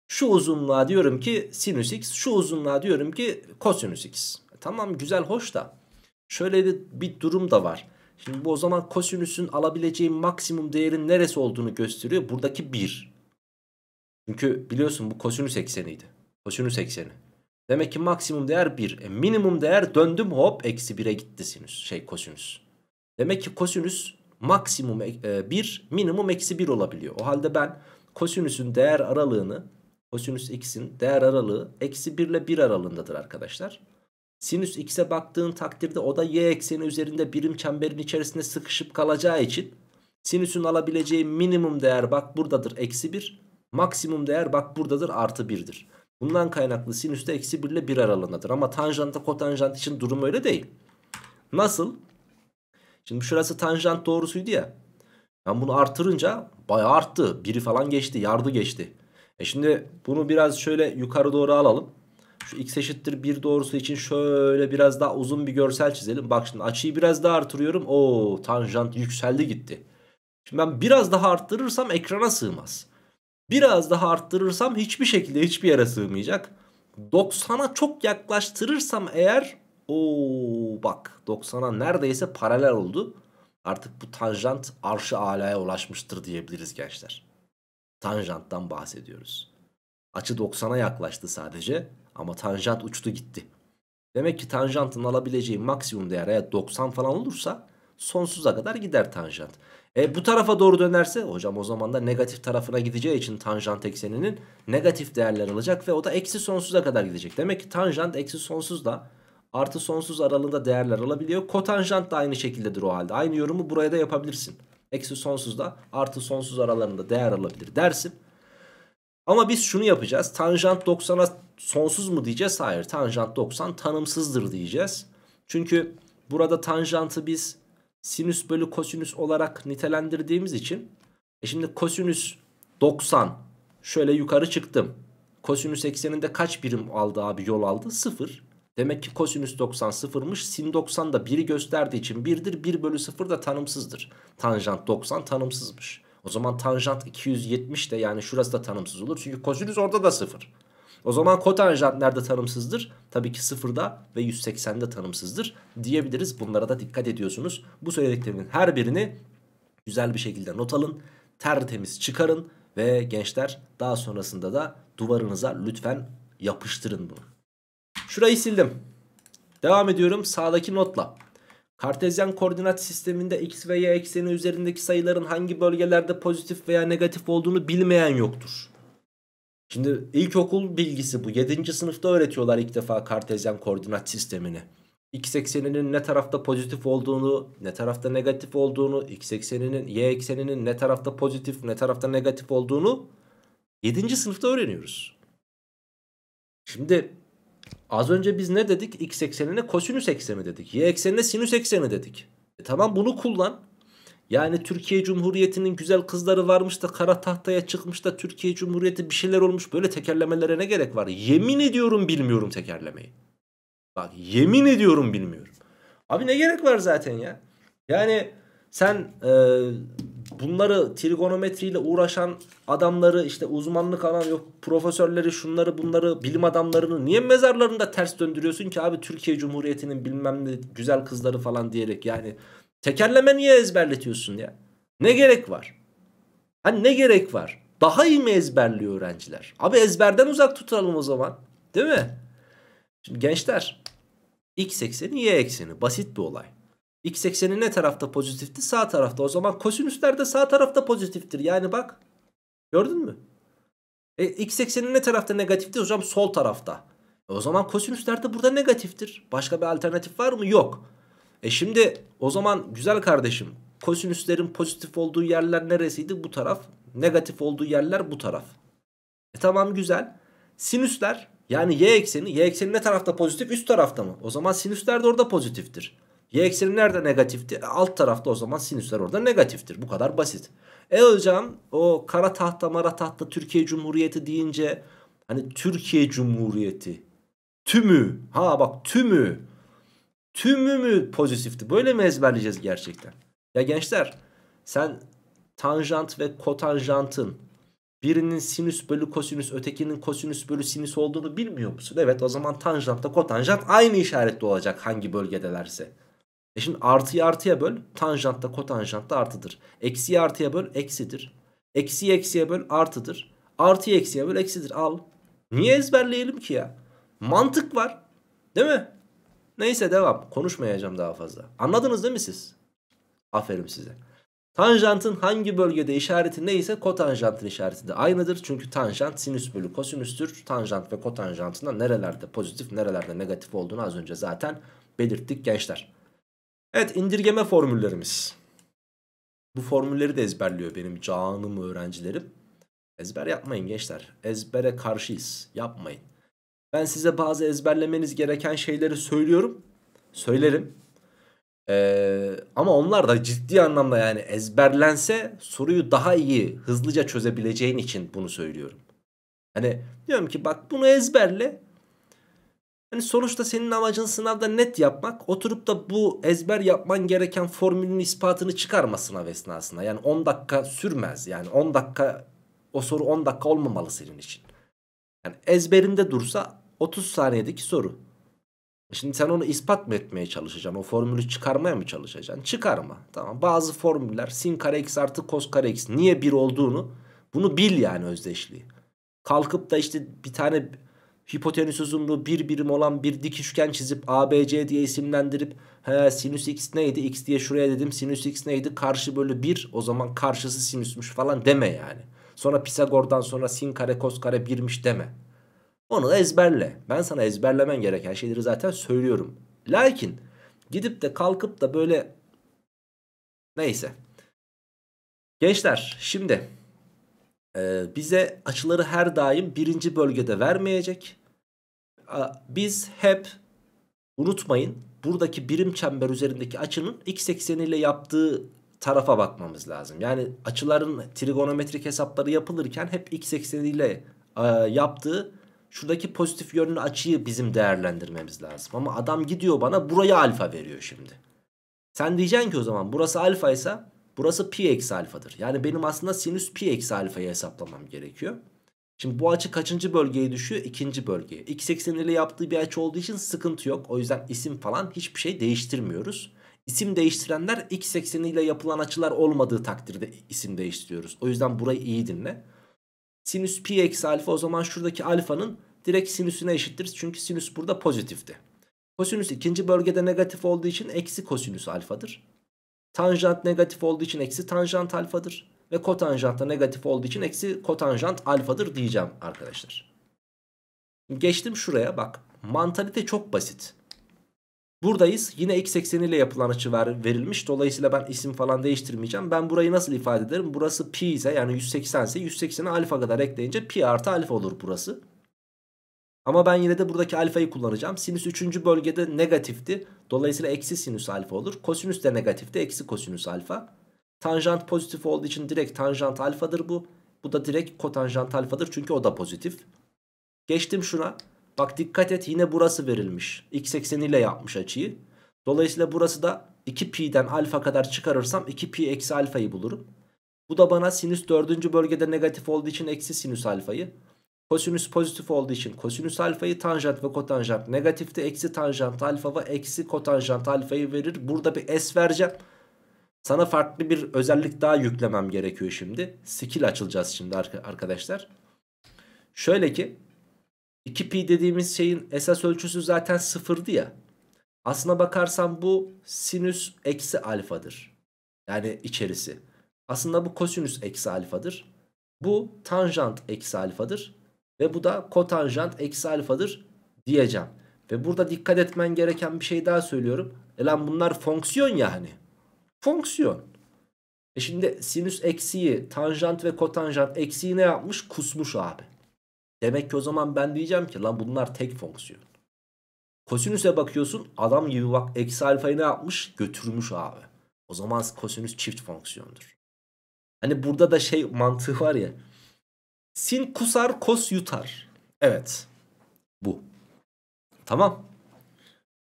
şu uzunluğa diyorum ki sinüs x, şu uzunluğa diyorum ki kosinüs x. Tamam güzel hoş da Şöyle bir, bir durum da var. Şimdi bu o zaman kosinüsün alabileceği maksimum değerin neresi olduğunu gösteriyor. Buradaki 1. Çünkü biliyorsun bu kosinüs ekseniydi. Kosinüs ekseni. Demek ki maksimum değer 1. E, minimum değer döndüm hop eksi 1'e gitti sinüs şey kosinüs. Demek ki kosinüs maksimum 1 e, minimum eksi 1 olabiliyor. O halde ben kosinüsün değer aralığını kosinüs x'in değer aralığı eksi 1 ile 1 aralığındadır arkadaşlar. Sinüs x'e baktığın takdirde o da y ekseni üzerinde birim çemberin içerisinde sıkışıp kalacağı için sinüsün alabileceği minimum değer bak buradadır eksi 1. Maksimum değer bak buradadır artı 1'dir. Bundan kaynaklı sinüs de eksi 1 ile 1 aralığındadır. Ama tanjanta kotanjant için durum öyle değil. Nasıl? Şimdi şurası tanjant doğrusuydu ya. Ben bunu artırınca bayağı arttı. Biri falan geçti yardı geçti. E şimdi bunu biraz şöyle yukarı doğru alalım x eşittir 1 doğrusu için şöyle biraz daha uzun bir görsel çizelim. Bak şimdi açıyı biraz daha artırıyorum. Oo tanjant yükseldi gitti. Şimdi ben biraz daha arttırırsam ekrana sığmaz. Biraz daha arttırırsam hiçbir şekilde hiçbir yere sığmayacak. 90'a çok yaklaştırırsam eğer o bak 90'a neredeyse paralel oldu. Artık bu tanjant arşı alaya ulaşmıştır diyebiliriz gençler. Tanjanttan bahsediyoruz. Açı 90'a yaklaştı sadece. Ama tanjant uçtu gitti. Demek ki tanjantın alabileceği maksimum değer eğer 90 falan olursa sonsuza kadar gider tanjant. E, bu tarafa doğru dönerse hocam o zaman da negatif tarafına gideceği için tanjant ekseninin negatif değerler alacak ve o da eksi sonsuza kadar gidecek. Demek ki tanjant eksi sonsuzla artı sonsuz aralığında değerler alabiliyor. Kotanjant da aynı şekildedir o halde. Aynı yorumu buraya da yapabilirsin. Eksi sonsuzda artı sonsuz aralarında değer alabilir dersin. Ama biz şunu yapacağız. Tanjant 90'a sonsuz mu diyeceğiz? Hayır. Tanjant 90 tanımsızdır diyeceğiz. Çünkü burada tanjantı biz sinüs bölü kosinüs olarak nitelendirdiğimiz için e şimdi kosinüs 90 şöyle yukarı çıktım. Kosinüs ekseninde kaç birim aldı abi yol aldı? 0. Demek ki kosinüs 90 sıfırmış. Sin 90 da 1'i gösterdiği için 1'dir. 1 bölü 0 da tanımsızdır. Tanjant 90 tanımsızmış. O zaman tanjant 270 de yani şurası da tanımsız olur. Çünkü kosinüs orada da 0. O zaman kotanjant nerede tanımsızdır? Tabii ki 0'da ve 180'de tanımsızdır diyebiliriz. Bunlara da dikkat ediyorsunuz. Bu söylediklerimin her birini güzel bir şekilde not alın. Tertemiz çıkarın ve gençler daha sonrasında da duvarınıza lütfen yapıştırın bunu. Şurayı sildim. Devam ediyorum sağdaki notla. Kartezyen koordinat sisteminde x ve y ekseni üzerindeki sayıların hangi bölgelerde pozitif veya negatif olduğunu bilmeyen yoktur. Şimdi ilkokul bilgisi bu. 7. sınıfta öğretiyorlar ilk defa kartezyen koordinat sistemini. X ekseninin ne tarafta pozitif olduğunu, ne tarafta negatif olduğunu, x ekseninin, y ekseninin ne tarafta pozitif, ne tarafta negatif olduğunu 7. sınıfta öğreniyoruz. Şimdi Az önce biz ne dedik? X eksenine kosinüs ekseni dedik. Y eksenine sinüs ekseni dedik. E tamam bunu kullan. Yani Türkiye Cumhuriyeti'nin güzel kızları varmış da kara tahtaya çıkmış da Türkiye Cumhuriyeti bir şeyler olmuş. Böyle tekerlemelere ne gerek var? Yemin ediyorum bilmiyorum tekerlemeyi. Bak yemin ediyorum bilmiyorum. Abi ne gerek var zaten ya? Yani sen e, bunları trigonometriyle uğraşan adamları işte uzmanlık alan yok profesörleri şunları bunları bilim adamlarını niye mezarlarında ters döndürüyorsun ki abi Türkiye Cumhuriyeti'nin bilmem ne güzel kızları falan diyerek yani tekerleme niye ezberletiyorsun ya? Ne gerek var? Hani ne gerek var? Daha iyi mi ezberliyor öğrenciler? Abi ezberden uzak tutalım o zaman. Değil mi? Şimdi gençler x ekseni y ekseni basit bir olay. X ekseni ne tarafta pozitifti? Sağ tarafta. O zaman kosinüsler de sağ tarafta pozitiftir. Yani bak. Gördün mü? E, X ekseni ne tarafta negatifti? Hocam sol tarafta. E, o zaman kosinüsler de burada negatiftir. Başka bir alternatif var mı? Yok. E şimdi o zaman güzel kardeşim. Kosinüslerin pozitif olduğu yerler neresiydi? Bu taraf. Negatif olduğu yerler bu taraf. E tamam güzel. Sinüsler yani y ekseni. Y ekseni ne tarafta pozitif? Üst tarafta mı? O zaman sinüsler de orada pozitiftir. Y ekseni nerede negatifti? E, alt tarafta o zaman sinüsler orada negatiftir. Bu kadar basit. E hocam o kara tahta mara tahta Türkiye Cumhuriyeti deyince hani Türkiye Cumhuriyeti tümü ha bak tümü tümü mü pozitifti? Böyle mi ezberleyeceğiz gerçekten? Ya gençler sen tanjant ve kotanjantın birinin sinüs bölü kosinüs ötekinin kosinüs bölü sinüs olduğunu bilmiyor musun? Evet o zaman tanjantla kotanjant aynı işaretli olacak hangi bölgedelerse. E şimdi artıyı artıya böl. Tanjant da kotanjant da artıdır. Eksiyi artıya böl eksidir. Eksiyi eksiye böl artıdır. Artıyı eksiye böl eksidir. Al. Niye ezberleyelim ki ya? Mantık var. Değil mi? Neyse devam. Konuşmayacağım daha fazla. Anladınız değil mi siz? Aferin size. Tanjantın hangi bölgede işareti neyse kotanjantın işareti de aynıdır. Çünkü tanjant sinüs bölü kosinüstür. Tanjant ve kotanjantın da nerelerde pozitif nerelerde negatif olduğunu az önce zaten belirttik gençler. Evet indirgeme formüllerimiz. Bu formülleri de ezberliyor benim canım öğrencilerim. Ezber yapmayın gençler. Ezbere karşıyız. Yapmayın. Ben size bazı ezberlemeniz gereken şeyleri söylüyorum. Söylerim. Ee, ama onlar da ciddi anlamda yani ezberlense soruyu daha iyi hızlıca çözebileceğin için bunu söylüyorum. Hani diyorum ki bak bunu ezberle Hani sonuçta senin amacın sınavda net yapmak. Oturup da bu ezber yapman gereken formülün ispatını çıkarma sınav esnasında. Yani 10 dakika sürmez. Yani 10 dakika o soru 10 dakika olmamalı senin için. Yani ezberinde dursa 30 saniyedeki soru. Şimdi sen onu ispat mı etmeye çalışacaksın? O formülü çıkarmaya mı çalışacaksın? Çıkarma. Tamam. Bazı formüller sin kare x artı kos kare x niye bir olduğunu bunu bil yani özdeşliği. Kalkıp da işte bir tane hipotenüs uzunluğu bir birim olan bir dik üçgen çizip ABC diye isimlendirip he, sinüs x neydi x diye şuraya dedim sinüs x neydi karşı bölü 1 o zaman karşısı sinüsmüş falan deme yani. Sonra Pisagor'dan sonra sin kare kos kare birmiş deme. Onu ezberle. Ben sana ezberlemen gereken şeyleri zaten söylüyorum. Lakin gidip de kalkıp da böyle neyse. Gençler şimdi e, bize açıları her daim birinci bölgede vermeyecek biz hep unutmayın buradaki birim çember üzerindeki açının x ekseniyle yaptığı tarafa bakmamız lazım. Yani açıların trigonometrik hesapları yapılırken hep x ekseniyle e, yaptığı şuradaki pozitif yönlü açıyı bizim değerlendirmemiz lazım. Ama adam gidiyor bana buraya alfa veriyor şimdi. Sen diyeceksin ki o zaman burası alfa ise burası pi eksi alfadır. Yani benim aslında sinüs pi eksi alfayı hesaplamam gerekiyor. Şimdi bu açı kaçıncı bölgeye düşüyor? İkinci bölgeye. X ekseniyle yaptığı bir açı olduğu için sıkıntı yok. O yüzden isim falan hiçbir şey değiştirmiyoruz. İsim değiştirenler x ekseniyle yapılan açılar olmadığı takdirde isim değiştiriyoruz. O yüzden burayı iyi dinle. Sinüs pi eksi alfa o zaman şuradaki alfanın direkt sinüsüne eşittir. Çünkü sinüs burada pozitifti. Kosinüs ikinci bölgede negatif olduğu için eksi kosinüs alfadır. Tanjant negatif olduğu için eksi tanjant alfadır ve kotanjant da negatif olduğu için eksi kotanjant alfadır diyeceğim arkadaşlar. Geçtim şuraya bak. Mantalite çok basit. Buradayız. Yine x ekseniyle yapılan açı ver, verilmiş. Dolayısıyla ben isim falan değiştirmeyeceğim. Ben burayı nasıl ifade ederim? Burası pi ise yani 180 ise 180'e alfa kadar ekleyince pi artı alfa olur burası. Ama ben yine de buradaki alfayı kullanacağım. Sinüs 3. bölgede negatifti. Dolayısıyla eksi sinüs alfa olur. Kosinüs de negatifti. Eksi kosinüs alfa. Tanjant pozitif olduğu için direkt tanjant alfadır bu. Bu da direkt kotanjant alfadır çünkü o da pozitif. Geçtim şuna. Bak dikkat et yine burası verilmiş. X ekseniyle yapmış açıyı. Dolayısıyla burası da 2pi'den alfa kadar çıkarırsam 2pi eksi alfayı bulurum. Bu da bana sinüs dördüncü bölgede negatif olduğu için eksi sinüs alfayı. Kosinüs pozitif olduğu için kosinüs alfayı tanjant ve kotanjant negatifte eksi tanjant alfa ve eksi kotanjant alfayı verir. Burada bir s vereceğim. Sana farklı bir özellik daha yüklemem gerekiyor şimdi. Skill açılacağız şimdi arkadaşlar. Şöyle ki 2pi dediğimiz şeyin esas ölçüsü zaten sıfırdı ya. Aslına bakarsan bu sinüs eksi alfadır. Yani içerisi. Aslında bu kosinüs eksi alfadır. Bu tanjant eksi alfadır. Ve bu da kotanjant eksi alfadır diyeceğim. Ve burada dikkat etmen gereken bir şey daha söylüyorum. E lan bunlar fonksiyon yani. Fonksiyon. E şimdi sinüs eksiği, tanjant ve kotanjant eksiği ne yapmış? Kusmuş abi. Demek ki o zaman ben diyeceğim ki lan bunlar tek fonksiyon. Kosinüse bakıyorsun adam gibi bak eksi alfayı ne yapmış? Götürmüş abi. O zaman kosinüs çift fonksiyondur. Hani burada da şey mantığı var ya. Sin kusar kos yutar. Evet. Bu. Tamam.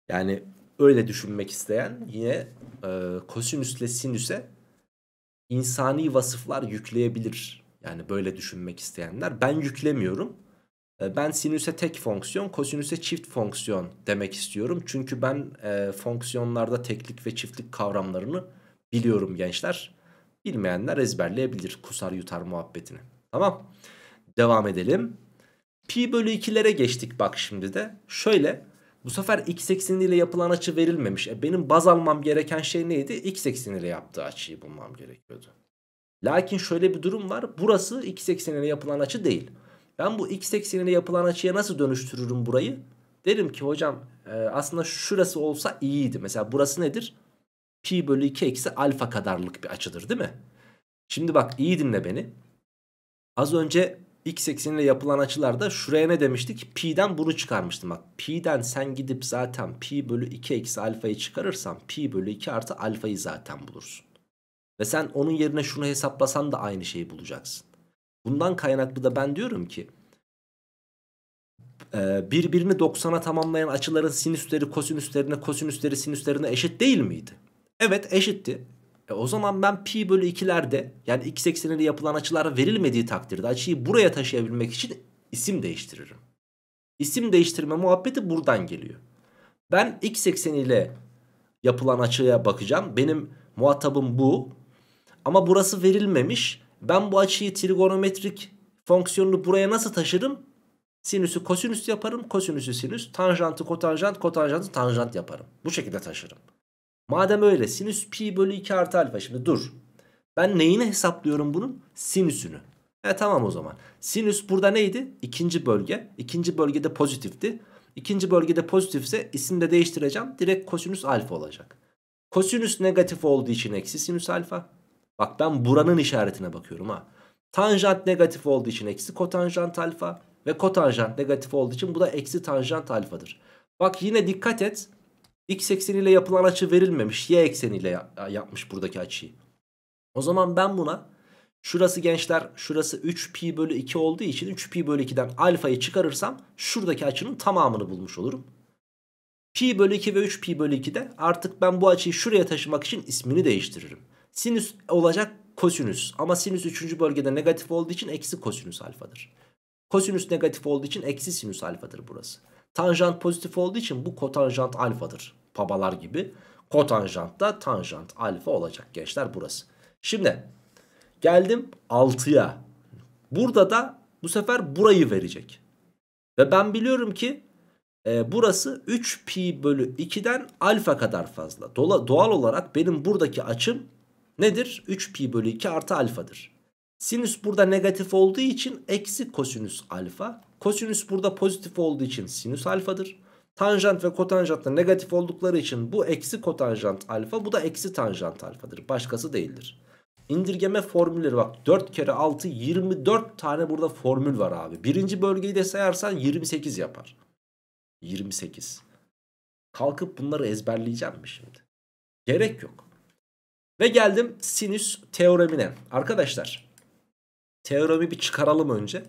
Yani öyle düşünmek isteyen yine e, kosinüsle sinüse insani vasıflar yükleyebilir. Yani böyle düşünmek isteyenler. Ben yüklemiyorum. E, ben sinüse tek fonksiyon, kosinüse çift fonksiyon demek istiyorum. Çünkü ben e, fonksiyonlarda teklik ve çiftlik kavramlarını biliyorum gençler. Bilmeyenler ezberleyebilir kusar yutar muhabbetini. Tamam. Devam edelim. Pi bölü 2'lere geçtik bak şimdi de. Şöyle bu sefer x ekseniyle yapılan açı verilmemiş. E benim baz almam gereken şey neydi? X ekseniyle yaptığı açıyı bulmam gerekiyordu. Lakin şöyle bir durum var. Burası x ekseniyle yapılan açı değil. Ben bu x ekseniyle yapılan açıya nasıl dönüştürürüm burayı? Derim ki hocam e, aslında şurası olsa iyiydi. Mesela burası nedir? Pi bölü 2 eksi alfa kadarlık bir açıdır değil mi? Şimdi bak iyi dinle beni. Az önce x ekseniyle yapılan açılarda şuraya ne demiştik? Pi'den bunu çıkarmıştım. Bak pi'den sen gidip zaten pi bölü 2 eksi alfayı çıkarırsan pi bölü 2 artı alfayı zaten bulursun. Ve sen onun yerine şunu hesaplasan da aynı şeyi bulacaksın. Bundan kaynaklı da ben diyorum ki e, birbirini 90'a tamamlayan açıların sinüsleri kosinüslerine kosinüsleri sinüslerine eşit değil miydi? Evet eşitti. E o zaman ben pi bölü 2'lerde yani x eksenine yapılan açılara verilmediği takdirde açıyı buraya taşıyabilmek için isim değiştiririm. İsim değiştirme muhabbeti buradan geliyor. Ben x ekseniyle yapılan açıya bakacağım. Benim muhatabım bu. Ama burası verilmemiş. Ben bu açıyı trigonometrik fonksiyonunu buraya nasıl taşırım? Sinüsü kosinüs yaparım. Kosinüsü sinüs. Tanjantı kotanjant. Kotanjantı tanjant yaparım. Bu şekilde taşırım. Madem öyle sinüs pi bölü 2 artı alfa. Şimdi dur. Ben neyini hesaplıyorum bunun? Sinüsünü. E tamam o zaman. Sinüs burada neydi? İkinci bölge. İkinci bölgede pozitifti. İkinci bölgede pozitifse isim de değiştireceğim. Direkt kosinüs alfa olacak. Kosinüs negatif olduğu için eksi sinüs alfa. Bak ben buranın işaretine bakıyorum ha. Tanjant negatif olduğu için eksi kotanjant alfa. Ve kotanjant negatif olduğu için bu da eksi tanjant alfadır. Bak yine dikkat et. X ekseniyle yapılan açı verilmemiş. Y ekseniyle ya yapmış buradaki açıyı. O zaman ben buna şurası gençler şurası 3pi bölü 2 olduğu için 3pi bölü 2'den alfayı çıkarırsam şuradaki açının tamamını bulmuş olurum. Pi bölü 2 ve 3pi bölü 2'de artık ben bu açıyı şuraya taşımak için ismini değiştiririm. Sinüs olacak kosinüs ama sinüs 3. bölgede negatif olduğu için eksi kosinüs alfadır. Kosinüs negatif olduğu için eksi sinüs alfadır burası. Tanjant pozitif olduğu için bu kotanjant alfadır. Pabalar gibi. Kotanjant da tanjant alfa olacak gençler burası. Şimdi geldim 6'ya. Burada da bu sefer burayı verecek. Ve ben biliyorum ki e, burası 3 pi bölü 2'den alfa kadar fazla. Dola, doğal olarak benim buradaki açım nedir? 3 pi bölü 2 artı alfadır. Sinüs burada negatif olduğu için eksi kosinüs alfa. Kosinüs burada pozitif olduğu için sinüs alfadır. Tanjant ve kotanjant da negatif oldukları için bu eksi kotanjant alfa bu da eksi tanjant alfadır. Başkası değildir. İndirgeme formülleri bak 4 kere 6 24 tane burada formül var abi. Birinci bölgeyi de sayarsan 28 yapar. 28. Kalkıp bunları ezberleyeceğim mi şimdi? Gerek yok. Ve geldim sinüs teoremine. Arkadaşlar teoremi bir çıkaralım önce.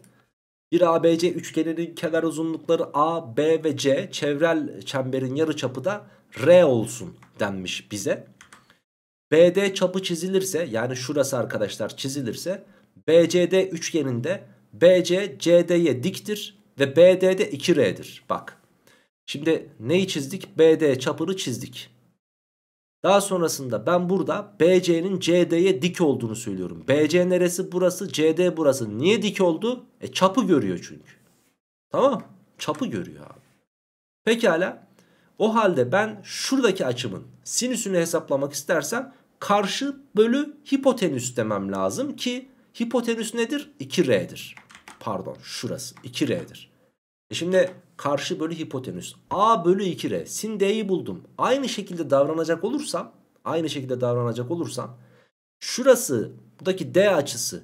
Bir ABC üçgeninin kenar uzunlukları A, B ve C çevrel çemberin yarıçapı da R olsun denmiş bize. BD çapı çizilirse yani şurası arkadaşlar çizilirse BCD üçgeninde BC CD'ye diktir ve BD'de 2R'dir. Bak şimdi neyi çizdik? BD çapını çizdik. Daha sonrasında ben burada BC'nin CD'ye dik olduğunu söylüyorum. BC neresi burası CD burası. Niye dik oldu? E çapı görüyor çünkü. Tamam Çapı görüyor abi. Pekala. O halde ben şuradaki açımın sinüsünü hesaplamak istersem karşı bölü hipotenüs demem lazım ki hipotenüs nedir? 2R'dir. Pardon şurası 2R'dir. E şimdi karşı bölü hipotenüs. A bölü 2 R. Sin D'yi buldum. Aynı şekilde davranacak olursam aynı şekilde davranacak olursam şurası buradaki D açısı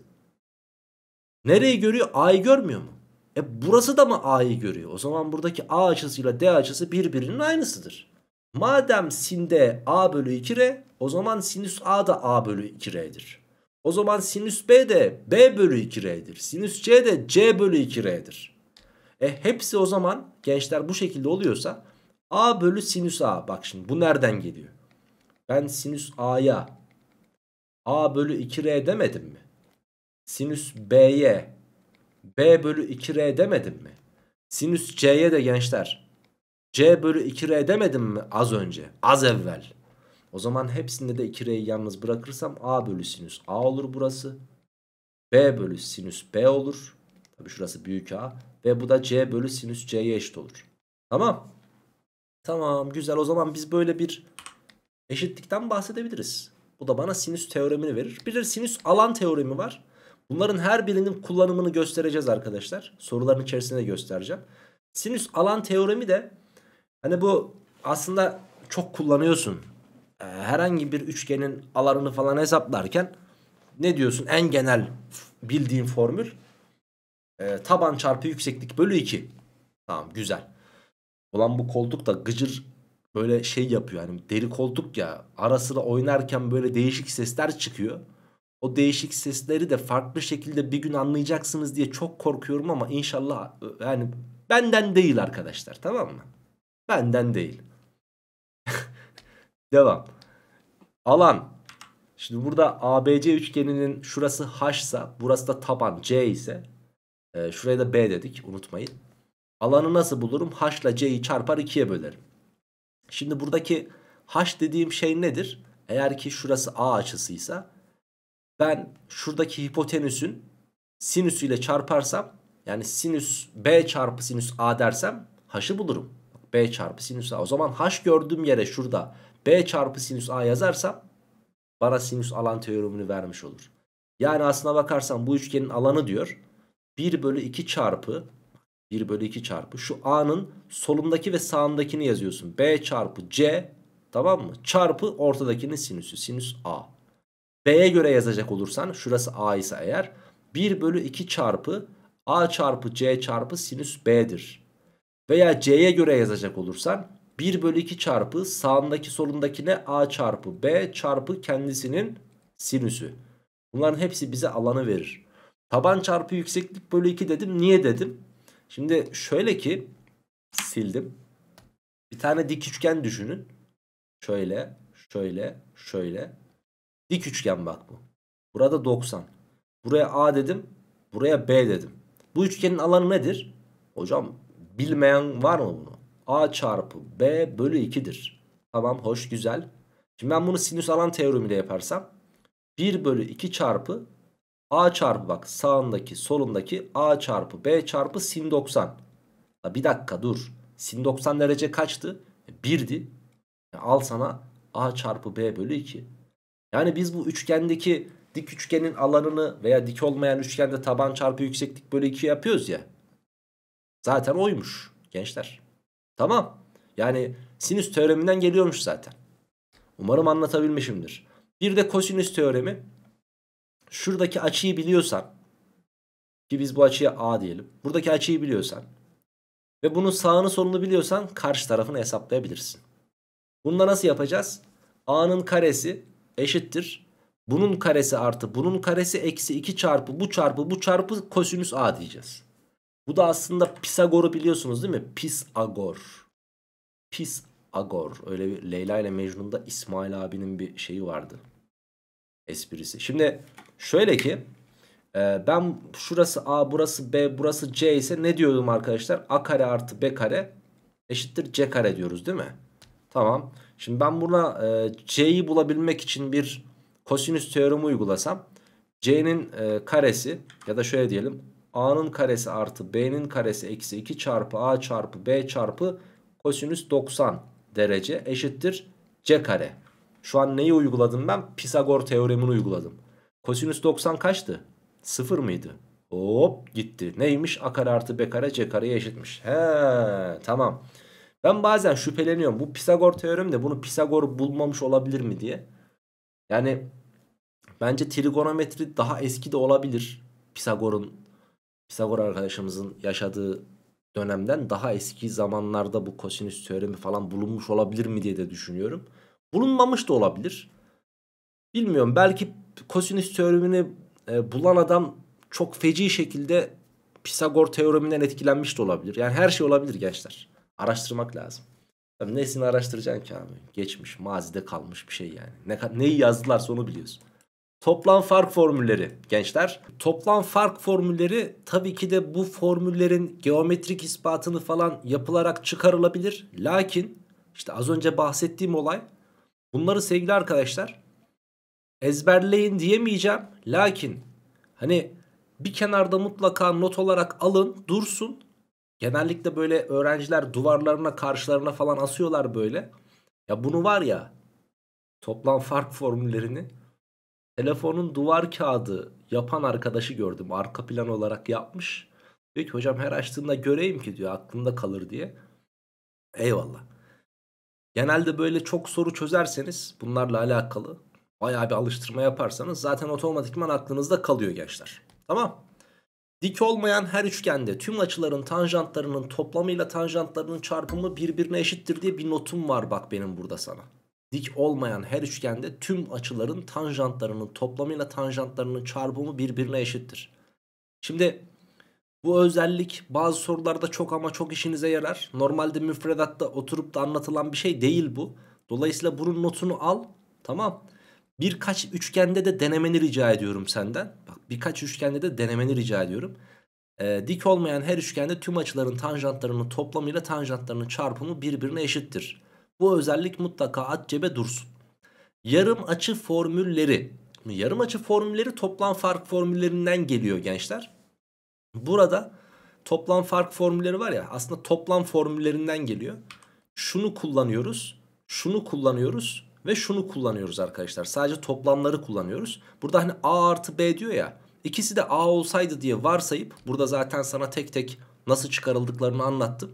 nereyi görüyor? A'yı görmüyor mu? E burası da mı A'yı görüyor? O zaman buradaki A açısıyla D açısı birbirinin aynısıdır. Madem sin D A bölü 2 R o zaman sinüs A da A bölü 2 R'dir. O zaman sinüs B de B bölü 2 R'dir. Sinüs C de C bölü 2 R'dir. E hepsi o zaman gençler bu şekilde oluyorsa a bölü sinüs a. Bak şimdi bu nereden geliyor? Ben sinüs a'ya a bölü 2r demedim mi? Sinüs b'ye b bölü 2r demedim mi? Sinüs c'ye de gençler c bölü 2r demedim mi az önce? Az evvel. O zaman hepsinde de 2r'yi yalnız bırakırsam a bölü sinüs a olur burası. b bölü sinüs b olur. Tabi şurası büyük a. Ve bu da c bölü sinüs c'ye eşit olur. Tamam. Tamam güzel o zaman biz böyle bir eşitlikten bahsedebiliriz. Bu da bana sinüs teoremini verir. Bir de sinüs alan teoremi var. Bunların her birinin kullanımını göstereceğiz arkadaşlar. Soruların içerisinde göstereceğim. Sinüs alan teoremi de hani bu aslında çok kullanıyorsun. Ee, herhangi bir üçgenin alanını falan hesaplarken ne diyorsun? En genel bildiğin formül e, taban çarpı yükseklik bölü 2. Tamam güzel. Ulan bu koltuk da gıcır böyle şey yapıyor. Hani deri koltuk ya ara sıra oynarken böyle değişik sesler çıkıyor. O değişik sesleri de farklı şekilde bir gün anlayacaksınız diye çok korkuyorum ama inşallah e, yani benden değil arkadaşlar tamam mı? Benden değil. Devam. Alan. Şimdi burada ABC üçgeninin şurası H ise burası da taban C ise e, şuraya da B dedik unutmayın. Alanı nasıl bulurum? H ile C'yi çarpar 2'ye bölerim. Şimdi buradaki H dediğim şey nedir? Eğer ki şurası A açısıysa ben şuradaki hipotenüsün sinüsüyle çarparsam yani sinüs B çarpı sinüs A dersem H'ı bulurum. B çarpı sinüs A. O zaman H gördüğüm yere şurada B çarpı sinüs A yazarsam bana sinüs alan teoremini vermiş olur. Yani aslına bakarsan bu üçgenin alanı diyor. 1 bölü 2 çarpı 1 bölü 2 çarpı şu A'nın solundaki ve sağındakini yazıyorsun. B çarpı C tamam mı? Çarpı ortadakinin sinüsü. Sinüs A. B'ye göre yazacak olursan şurası A ise eğer 1 bölü 2 çarpı A çarpı C çarpı sinüs B'dir. Veya C'ye göre yazacak olursan 1 bölü 2 çarpı sağındaki solundakine A çarpı B çarpı kendisinin sinüsü. Bunların hepsi bize alanı verir. Taban çarpı yükseklik bölü 2 dedim. Niye dedim? Şimdi şöyle ki sildim. Bir tane dik üçgen düşünün. Şöyle, şöyle, şöyle. Dik üçgen bak bu. Burada 90. Buraya A dedim. Buraya B dedim. Bu üçgenin alanı nedir? Hocam bilmeyen var mı bunu? A çarpı B bölü 2'dir. Tamam hoş güzel. Şimdi ben bunu sinüs alan teoremiyle yaparsam 1 bölü 2 çarpı A çarpı bak sağındaki solundaki A çarpı B çarpı sin 90. Ya bir dakika dur. Sin 90 derece kaçtı? 1'di. E, e al sana A çarpı B bölü 2. Yani biz bu üçgendeki dik üçgenin alanını veya dik olmayan üçgende taban çarpı yükseklik bölü 2 yapıyoruz ya. Zaten oymuş gençler. Tamam. Yani sinüs teoreminden geliyormuş zaten. Umarım anlatabilmişimdir. Bir de kosinüs teoremi şuradaki açıyı biliyorsan ki biz bu açıya A diyelim. Buradaki açıyı biliyorsan ve bunun sağını solunu biliyorsan karşı tarafını hesaplayabilirsin. Bunu da nasıl yapacağız? A'nın karesi eşittir. Bunun karesi artı bunun karesi eksi 2 çarpı bu çarpı bu çarpı kosinüs A diyeceğiz. Bu da aslında Pisagor'u biliyorsunuz değil mi? Pisagor. Pisagor. Öyle bir Leyla ile Mecnun'da İsmail abinin bir şeyi vardı. Esprisi. Şimdi Şöyle ki e, ben şurası A burası B burası C ise ne diyordum arkadaşlar? A kare artı B kare eşittir C kare diyoruz değil mi? Tamam. Şimdi ben buna e, C'yi bulabilmek için bir kosinüs teoremi uygulasam C'nin e, karesi ya da şöyle diyelim A'nın karesi artı B'nin karesi eksi 2 çarpı A çarpı B çarpı kosinüs 90 derece eşittir C kare. Şu an neyi uyguladım ben? Pisagor teoremini uyguladım. Kosinüs 90 kaçtı? 0 mıydı? Hop gitti. Neymiş? A kare artı B kare C kareye eşitmiş. He tamam. Ben bazen şüpheleniyorum. Bu Pisagor teoremi de bunu Pisagor bulmamış olabilir mi diye. Yani bence trigonometri daha eski de olabilir. Pisagor'un Pisagor arkadaşımızın yaşadığı dönemden daha eski zamanlarda bu kosinüs teoremi falan bulunmuş olabilir mi diye de düşünüyorum. Bulunmamış da olabilir. Bilmiyorum belki kosinüs teoremini e, bulan adam çok feci şekilde Pisagor teoreminden etkilenmiş de olabilir. Yani her şey olabilir gençler. Araştırmak lazım. Tabii nesini araştıracaksın ki abi? Geçmiş, mazide kalmış bir şey yani. Ne, neyi yazdılarsa onu biliyorsun. Toplam fark formülleri gençler. Toplam fark formülleri tabii ki de bu formüllerin geometrik ispatını falan yapılarak çıkarılabilir. Lakin işte az önce bahsettiğim olay bunları sevgili arkadaşlar ezberleyin diyemeyeceğim. Lakin hani bir kenarda mutlaka not olarak alın dursun. Genellikle böyle öğrenciler duvarlarına karşılarına falan asıyorlar böyle. Ya bunu var ya toplam fark formüllerini telefonun duvar kağıdı yapan arkadaşı gördüm. Arka plan olarak yapmış. Diyor ki hocam her açtığında göreyim ki diyor aklımda kalır diye. Eyvallah. Genelde böyle çok soru çözerseniz bunlarla alakalı Bayağı bir alıştırma yaparsanız zaten otomatikman aklınızda kalıyor gençler. Tamam. Dik olmayan her üçgende tüm açıların tanjantlarının toplamıyla tanjantlarının çarpımı birbirine eşittir diye bir notum var bak benim burada sana. Dik olmayan her üçgende tüm açıların tanjantlarının toplamıyla tanjantlarının çarpımı birbirine eşittir. Şimdi bu özellik bazı sorularda çok ama çok işinize yarar. Normalde müfredatta oturup da anlatılan bir şey değil bu. Dolayısıyla bunun notunu al. Tamam. Birkaç üçgende de denemeni rica ediyorum senden. Bak birkaç üçgende de denemeni rica ediyorum. E, dik olmayan her üçgende tüm açıların tanjantlarının toplamıyla tanjantlarının çarpımı birbirine eşittir. Bu özellik mutlaka at cebe dursun. Yarım açı formülleri. Yarım açı formülleri toplam fark formüllerinden geliyor gençler. Burada toplam fark formülleri var ya aslında toplam formüllerinden geliyor. Şunu kullanıyoruz, şunu kullanıyoruz. Ve şunu kullanıyoruz arkadaşlar. Sadece toplamları kullanıyoruz. Burada hani A artı B diyor ya. İkisi de A olsaydı diye varsayıp burada zaten sana tek tek nasıl çıkarıldıklarını anlattım.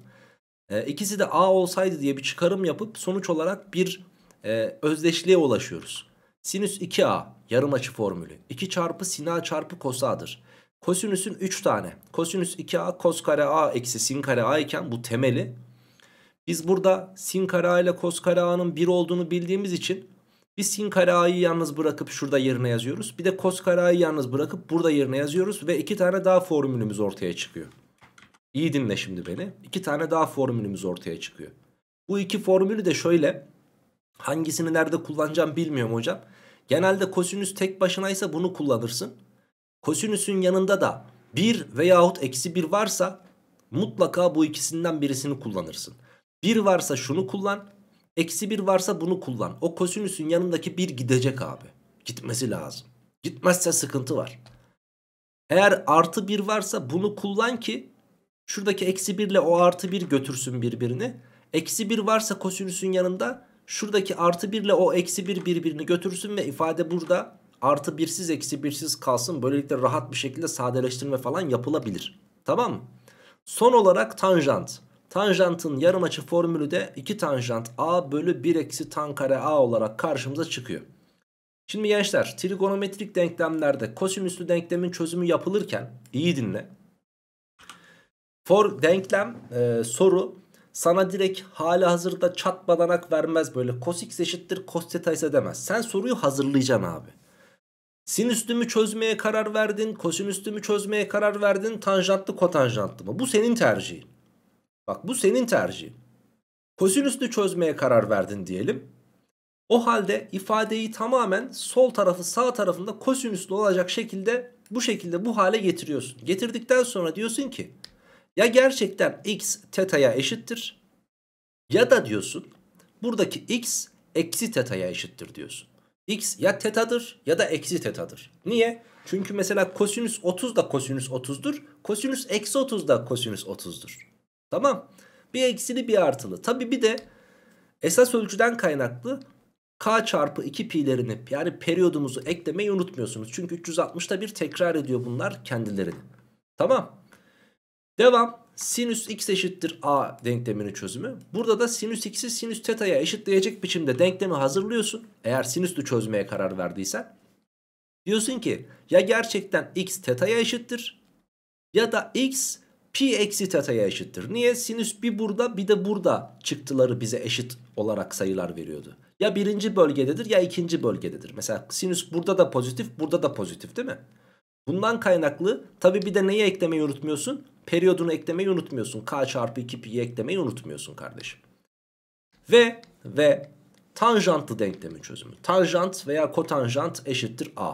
E, ikisi de A olsaydı diye bir çıkarım yapıp sonuç olarak bir e, özdeşliğe ulaşıyoruz. Sinüs 2A yarım açı formülü. 2 çarpı sin A çarpı kos A'dır. Kosinüsün 3 tane. Kosinüs 2A kos kare A eksi sin kare A iken bu temeli biz burada sin kare ile kos kare a'nın 1 olduğunu bildiğimiz için bir sin kare a'yı yalnız bırakıp şurada yerine yazıyoruz. Bir de kos kare a'yı yalnız bırakıp burada yerine yazıyoruz. Ve iki tane daha formülümüz ortaya çıkıyor. İyi dinle şimdi beni. İki tane daha formülümüz ortaya çıkıyor. Bu iki formülü de şöyle. Hangisini nerede kullanacağım bilmiyorum hocam. Genelde kosinüs tek başınaysa bunu kullanırsın. Kosinüsün yanında da 1 veyahut eksi 1 varsa mutlaka bu ikisinden birisini kullanırsın. 1 varsa şunu kullan. Eksi 1 varsa bunu kullan. O kosinüsün yanındaki 1 gidecek abi. Gitmesi lazım. Gitmezse sıkıntı var. Eğer artı 1 varsa bunu kullan ki şuradaki eksi 1 ile o artı 1 götürsün birbirini. Eksi 1 varsa kosinüsün yanında şuradaki artı 1 ile o eksi 1 birbirini götürsün ve ifade burada artı 1'siz eksi 1'siz kalsın. Böylelikle rahat bir şekilde sadeleştirme falan yapılabilir. Tamam mı? Son olarak tanjant. Tanjantın yarım açı formülü de 2 tanjant a bölü 1 eksi tan kare a olarak karşımıza çıkıyor. Şimdi gençler trigonometrik denklemlerde kosinüslü denklemin çözümü yapılırken iyi dinle. For denklem e, soru sana direkt hala hazırda çat badanak vermez böyle cos x eşittir cos theta ise demez. Sen soruyu hazırlayacaksın abi. Sin üstümü çözmeye karar verdin, kosin üstümü çözmeye karar verdin, tanjantlı kotanjantlı mı? Bu senin tercihin. Bak bu senin tercihin. Kosinüsünü çözmeye karar verdin diyelim. O halde ifadeyi tamamen sol tarafı sağ tarafında kosinüslü olacak şekilde bu şekilde bu hale getiriyorsun. Getirdikten sonra diyorsun ki ya gerçekten x teta'ya eşittir ya da diyorsun buradaki x eksi teta'ya eşittir diyorsun. x ya teta'dır ya da eksi teta'dır. Niye? Çünkü mesela kosinüs 30 da kosinüs 30'dur. Kosinüs eksi 30 da kosinüs 30'dur. Tamam. Bir eksili bir artılı. Tabi bir de esas ölçüden kaynaklı k çarpı 2 pi'lerini yani periyodumuzu eklemeyi unutmuyorsunuz. Çünkü 360'da bir tekrar ediyor bunlar kendilerini. Tamam. Devam. Sinüs x eşittir a denkleminin çözümü. Burada da sinüs x'i sinüs teta'ya eşitleyecek biçimde denklemi hazırlıyorsun. Eğer sinüslü çözmeye karar verdiysen. Diyorsun ki ya gerçekten x teta'ya eşittir ya da x pi eksi teta'ya eşittir. Niye? Sinüs bir burada bir de burada çıktıları bize eşit olarak sayılar veriyordu. Ya birinci bölgededir ya ikinci bölgededir. Mesela sinüs burada da pozitif burada da pozitif değil mi? Bundan kaynaklı tabi bir de neyi eklemeyi unutmuyorsun? Periyodunu eklemeyi unutmuyorsun. K çarpı 2 pi'yi eklemeyi unutmuyorsun kardeşim. Ve ve tanjantlı denklemin çözümü. Tanjant veya kotanjant eşittir A.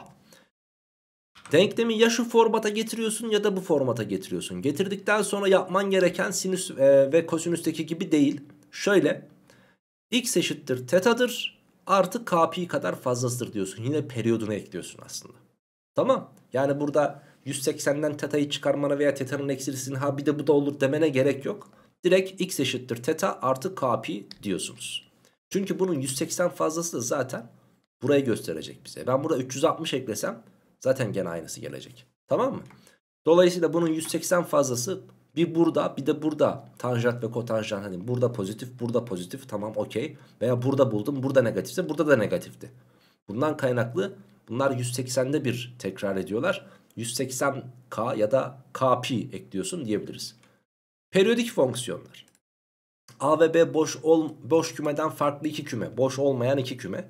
Denklemi ya şu formata getiriyorsun ya da bu formata getiriyorsun. Getirdikten sonra yapman gereken sinüs e, ve kosinüsteki gibi değil. Şöyle x eşittir tetadır artı kp kadar fazlasıdır diyorsun. Yine periyodunu ekliyorsun aslında. Tamam. Yani burada 180'den teta'yı çıkarmana veya teta'nın eksilisini ha bir de bu da olur demene gerek yok. Direkt x eşittir teta artı kp diyorsunuz. Çünkü bunun 180 fazlası da zaten buraya gösterecek bize. Ben burada 360 eklesem Zaten gene aynısı gelecek. Tamam mı? Dolayısıyla bunun 180 fazlası bir burada bir de burada tanjant ve kotanjant hani burada pozitif burada pozitif tamam okey. Veya burada buldum burada negatifse burada da negatifti. Bundan kaynaklı bunlar 180'de bir tekrar ediyorlar. 180k ya da kp ekliyorsun diyebiliriz. Periyodik fonksiyonlar. A ve B boş, ol, boş kümeden farklı iki küme. Boş olmayan iki küme.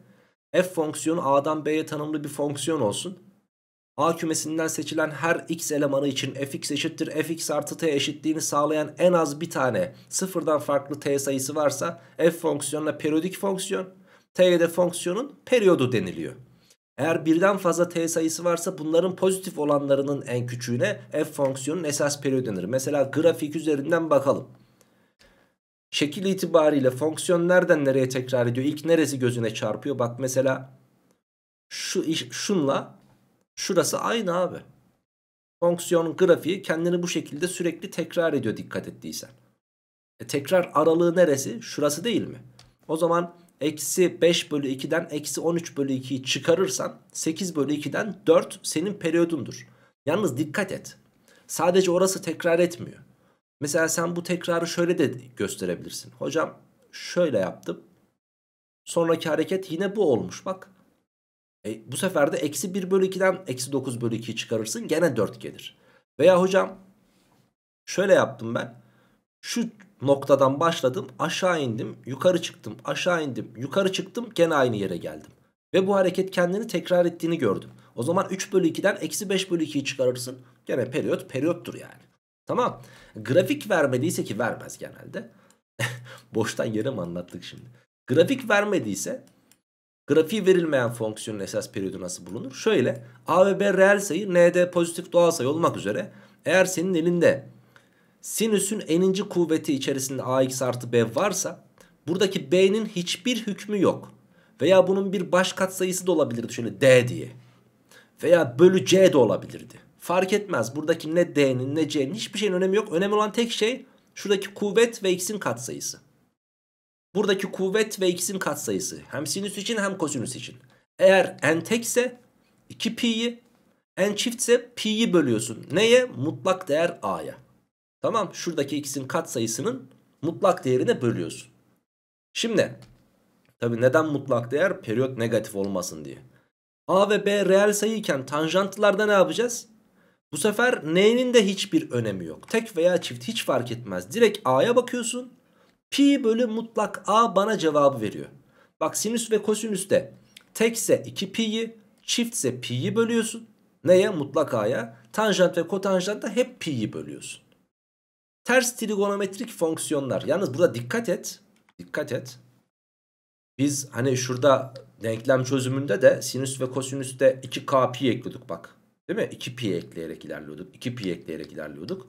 F fonksiyonu A'dan B'ye tanımlı bir fonksiyon olsun. A kümesinden seçilen her x elemanı için fx eşittir fx artı t eşitliğini sağlayan en az bir tane sıfırdan farklı t sayısı varsa f fonksiyonuna periyodik fonksiyon t'ye de fonksiyonun periyodu deniliyor. Eğer birden fazla t sayısı varsa bunların pozitif olanlarının en küçüğüne f fonksiyonun esas periyodu denir. Mesela grafik üzerinden bakalım. Şekil itibariyle fonksiyon nereden nereye tekrar ediyor? İlk neresi gözüne çarpıyor? Bak mesela şu iş, şunla Şurası aynı abi. Fonksiyonun grafiği kendini bu şekilde sürekli tekrar ediyor dikkat ettiysen. E, tekrar aralığı neresi? Şurası değil mi? O zaman eksi 5 bölü 2'den eksi 13 bölü 2'yi çıkarırsan 8 bölü 2'den 4 senin periyodundur. Yalnız dikkat et. Sadece orası tekrar etmiyor. Mesela sen bu tekrarı şöyle de gösterebilirsin. Hocam şöyle yaptım. Sonraki hareket yine bu olmuş bak. E, bu sefer de eksi 1 bölü 2'den eksi 9 bölü 2'yi çıkarırsın gene 4 gelir. Veya hocam şöyle yaptım ben. Şu noktadan başladım aşağı indim yukarı çıktım aşağı indim yukarı çıktım gene aynı yere geldim. Ve bu hareket kendini tekrar ettiğini gördüm. O zaman 3 bölü 2'den eksi 5 bölü 2'yi çıkarırsın. Gene periyot periyottur yani. Tamam. Grafik vermediyse ki vermez genelde. Boştan yere mi anlattık şimdi? Grafik vermediyse Grafiği verilmeyen fonksiyonun esas periyodu nasıl bulunur? Şöyle a ve b reel sayı n'de pozitif doğal sayı olmak üzere eğer senin elinde sinüsün n'inci kuvveti içerisinde ax artı b varsa buradaki b'nin hiçbir hükmü yok. Veya bunun bir baş katsayısı da olabilirdi şöyle d diye. Veya bölü c de olabilirdi. Fark etmez buradaki ne d'nin ne c'nin hiçbir şeyin önemi yok. Önemli olan tek şey şuradaki kuvvet ve x'in katsayısı. Buradaki kuvvet ve x'in katsayısı. Hem sinüs için hem kosinüs için. Eğer n tekse 2pi'yi n çiftse pi'yi bölüyorsun. Neye? Mutlak değer a'ya. Tamam şuradaki x'in katsayısının mutlak değerine bölüyorsun. Şimdi tabi neden mutlak değer? Periyot negatif olmasın diye. A ve B reel sayıyken tanjantlarda ne yapacağız? Bu sefer n'nin de hiçbir önemi yok. Tek veya çift hiç fark etmez. Direkt A'ya bakıyorsun. Pi bölü mutlak A bana cevabı veriyor. Bak sinüs ve kosinüs de tekse 2pi'yi çiftse pi'yi bölüyorsun. Neye? Mutlak A'ya. Tanjant ve kotanjant da hep pi'yi bölüyorsun. Ters trigonometrik fonksiyonlar. Yalnız burada dikkat et. Dikkat et. Biz hani şurada denklem çözümünde de sinüs ve kosinüste 2k pi ekliyorduk bak. Değil mi? 2 pi ekleyerek ilerliyorduk. 2 pi ekleyerek ilerliyorduk.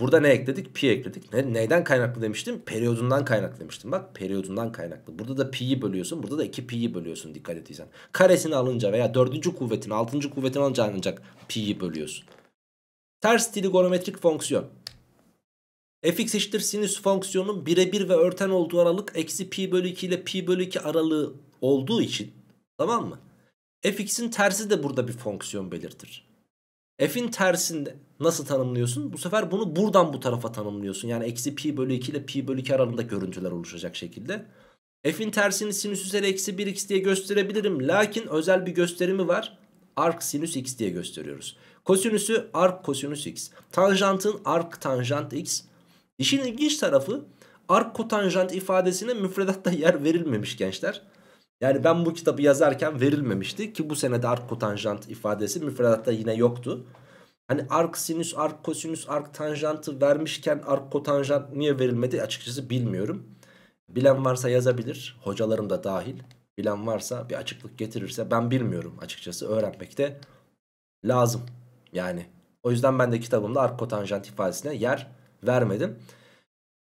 Burada ne ekledik? Pi ekledik. Ne, neyden kaynaklı demiştim? Periyodundan kaynaklı demiştim. Bak periyodundan kaynaklı. Burada da pi'yi bölüyorsun. Burada da 2 pi'yi bölüyorsun dikkat ettiysen. Karesini alınca veya dördüncü kuvvetini, altıncı kuvvetini alınca ancak pi'yi bölüyorsun. Ters trigonometrik fonksiyon. fx eşittir sinüs fonksiyonun birebir ve örten olduğu aralık eksi pi bölü 2 ile pi bölü 2 aralığı olduğu için tamam mı? fx'in tersi de burada bir fonksiyon belirtir. F'in tersinde nasıl tanımlıyorsun? Bu sefer bunu buradan bu tarafa tanımlıyorsun. Yani eksi pi bölü 2 ile pi bölü 2 aralığında görüntüler oluşacak şekilde. F'in tersini sinüs üzeri eksi 1x diye gösterebilirim. Lakin özel bir gösterimi var. Ark sinüs x diye gösteriyoruz. Kosinüsü ark kosinüs x. Tanjantın ark tanjant x. İşin ilginç tarafı ark kotanjant ifadesine müfredatta yer verilmemiş gençler. Yani ben bu kitabı yazarken verilmemişti ki bu senede arc kotanjant ifadesi müfredatta yine yoktu. Hani arc sinüs, arc kosinüs, arc tanjantı vermişken arc kotanjant niye verilmedi açıkçası bilmiyorum. Bilen varsa yazabilir. Hocalarım da dahil. Bilen varsa bir açıklık getirirse ben bilmiyorum açıkçası. Öğrenmek de lazım yani. O yüzden ben de kitabımda arc kotanjant ifadesine yer vermedim.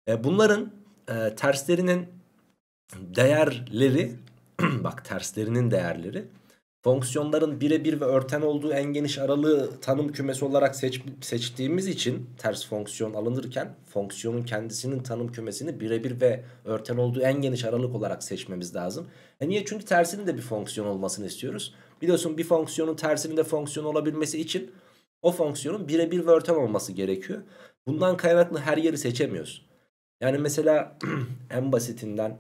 E, bunların e, terslerinin değerleri bak terslerinin değerleri fonksiyonların birebir ve örten olduğu en geniş aralığı tanım kümesi olarak seç, seçtiğimiz için ters fonksiyon alınırken fonksiyonun kendisinin tanım kümesini birebir ve örten olduğu en geniş aralık olarak seçmemiz lazım. E niye? Çünkü tersinin de bir fonksiyon olmasını istiyoruz. Biliyorsun bir fonksiyonun tersinin de fonksiyon olabilmesi için o fonksiyonun birebir ve örten olması gerekiyor. Bundan kaynaklı her yeri seçemiyoruz. Yani mesela en basitinden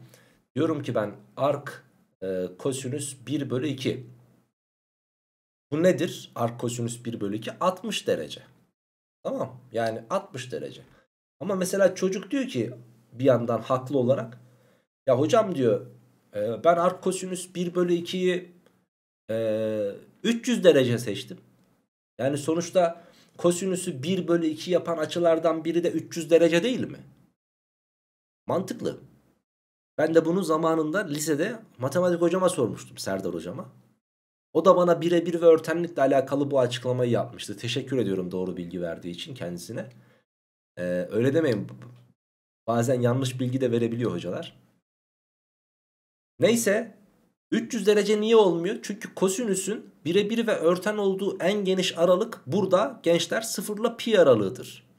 diyorum ki ben ark e, kosinüs 1 bölü 2. Bu nedir? Ark kosinüs 1 bölü 2 60 derece. Tamam yani 60 derece. Ama mesela çocuk diyor ki bir yandan haklı olarak ya hocam diyor e, ben ark kosinüs 1 bölü 2'yi 300 e, derece seçtim. Yani sonuçta kosinüsü 1 bölü 2 yapan açılardan biri de 300 derece değil mi? Mantıklı. Ben de bunu zamanında lisede matematik hocama sormuştum Serdar hocama. O da bana birebir ve örtenlikle alakalı bu açıklamayı yapmıştı. Teşekkür ediyorum doğru bilgi verdiği için kendisine. Ee, öyle demeyin. Bazen yanlış bilgi de verebiliyor hocalar. Neyse 300 derece niye olmuyor? Çünkü kosinüsün birebir ve örten olduğu en geniş aralık burada gençler sıfırla pi aralığıdır.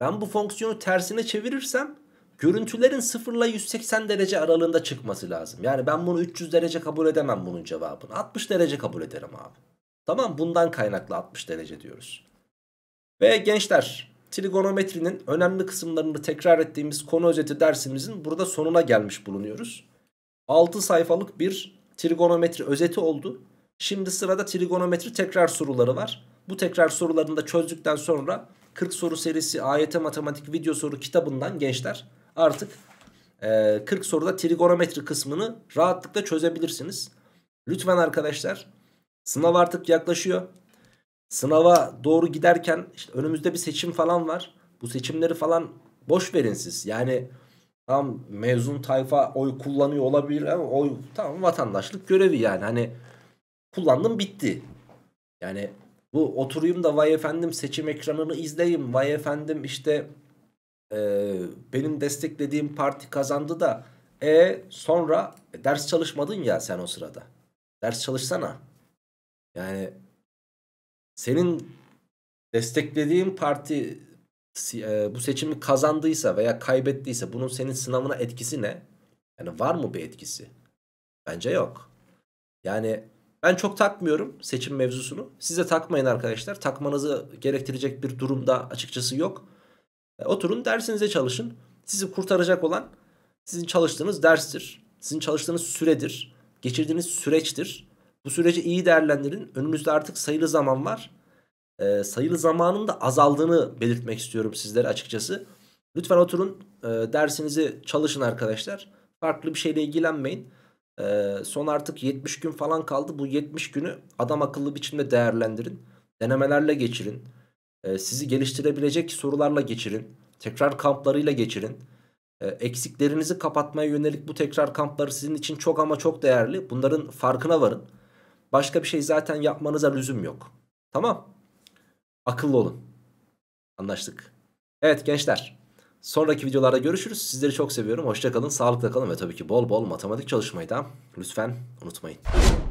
Ben bu fonksiyonu tersine çevirirsem Görüntülerin sıfırla 180 derece aralığında çıkması lazım. Yani ben bunu 300 derece kabul edemem bunun cevabını. 60 derece kabul ederim abi. Tamam bundan kaynaklı 60 derece diyoruz. Ve gençler trigonometrinin önemli kısımlarını tekrar ettiğimiz konu özeti dersimizin burada sonuna gelmiş bulunuyoruz. 6 sayfalık bir trigonometri özeti oldu. Şimdi sırada trigonometri tekrar soruları var. Bu tekrar sorularını da çözdükten sonra 40 soru serisi AYT matematik video soru kitabından gençler artık e, 40 soruda trigonometri kısmını rahatlıkla çözebilirsiniz. Lütfen arkadaşlar sınav artık yaklaşıyor. Sınava doğru giderken işte önümüzde bir seçim falan var. Bu seçimleri falan boş verin siz. Yani tam mezun tayfa oy kullanıyor olabilir ama oy tamam vatandaşlık görevi yani. Hani kullandım bitti. Yani bu oturayım da vay efendim seçim ekranını izleyeyim. Vay efendim işte e, benim desteklediğim parti kazandı da e sonra ders çalışmadın ya sen o sırada. Ders çalışsana. Yani senin desteklediğin parti e, bu seçimi kazandıysa veya kaybettiyse bunun senin sınavına etkisi ne? Yani var mı bir etkisi? Bence yok. Yani ben çok takmıyorum seçim mevzusunu. Size takmayın arkadaşlar. Takmanızı gerektirecek bir durumda açıkçası yok. E, oturun dersinize çalışın. Sizi kurtaracak olan sizin çalıştığınız derstir. Sizin çalıştığınız süredir. Geçirdiğiniz süreçtir. Bu süreci iyi değerlendirin. Önümüzde artık sayılı zaman var. E, sayılı zamanın da azaldığını belirtmek istiyorum sizlere açıkçası. Lütfen oturun e, dersinizi çalışın arkadaşlar. Farklı bir şeyle ilgilenmeyin. E, son artık 70 gün falan kaldı. Bu 70 günü adam akıllı biçimde değerlendirin. Denemelerle geçirin ee, sizi geliştirebilecek sorularla geçirin. Tekrar kamplarıyla geçirin. Ee, eksiklerinizi kapatmaya yönelik bu tekrar kampları sizin için çok ama çok değerli. Bunların farkına varın. Başka bir şey zaten yapmanıza lüzum yok. Tamam. Akıllı olun. Anlaştık. Evet gençler. Sonraki videolarda görüşürüz. Sizleri çok seviyorum. Hoşçakalın, sağlıkla kalın ve tabii ki bol bol matematik çalışmayı da lütfen unutmayın.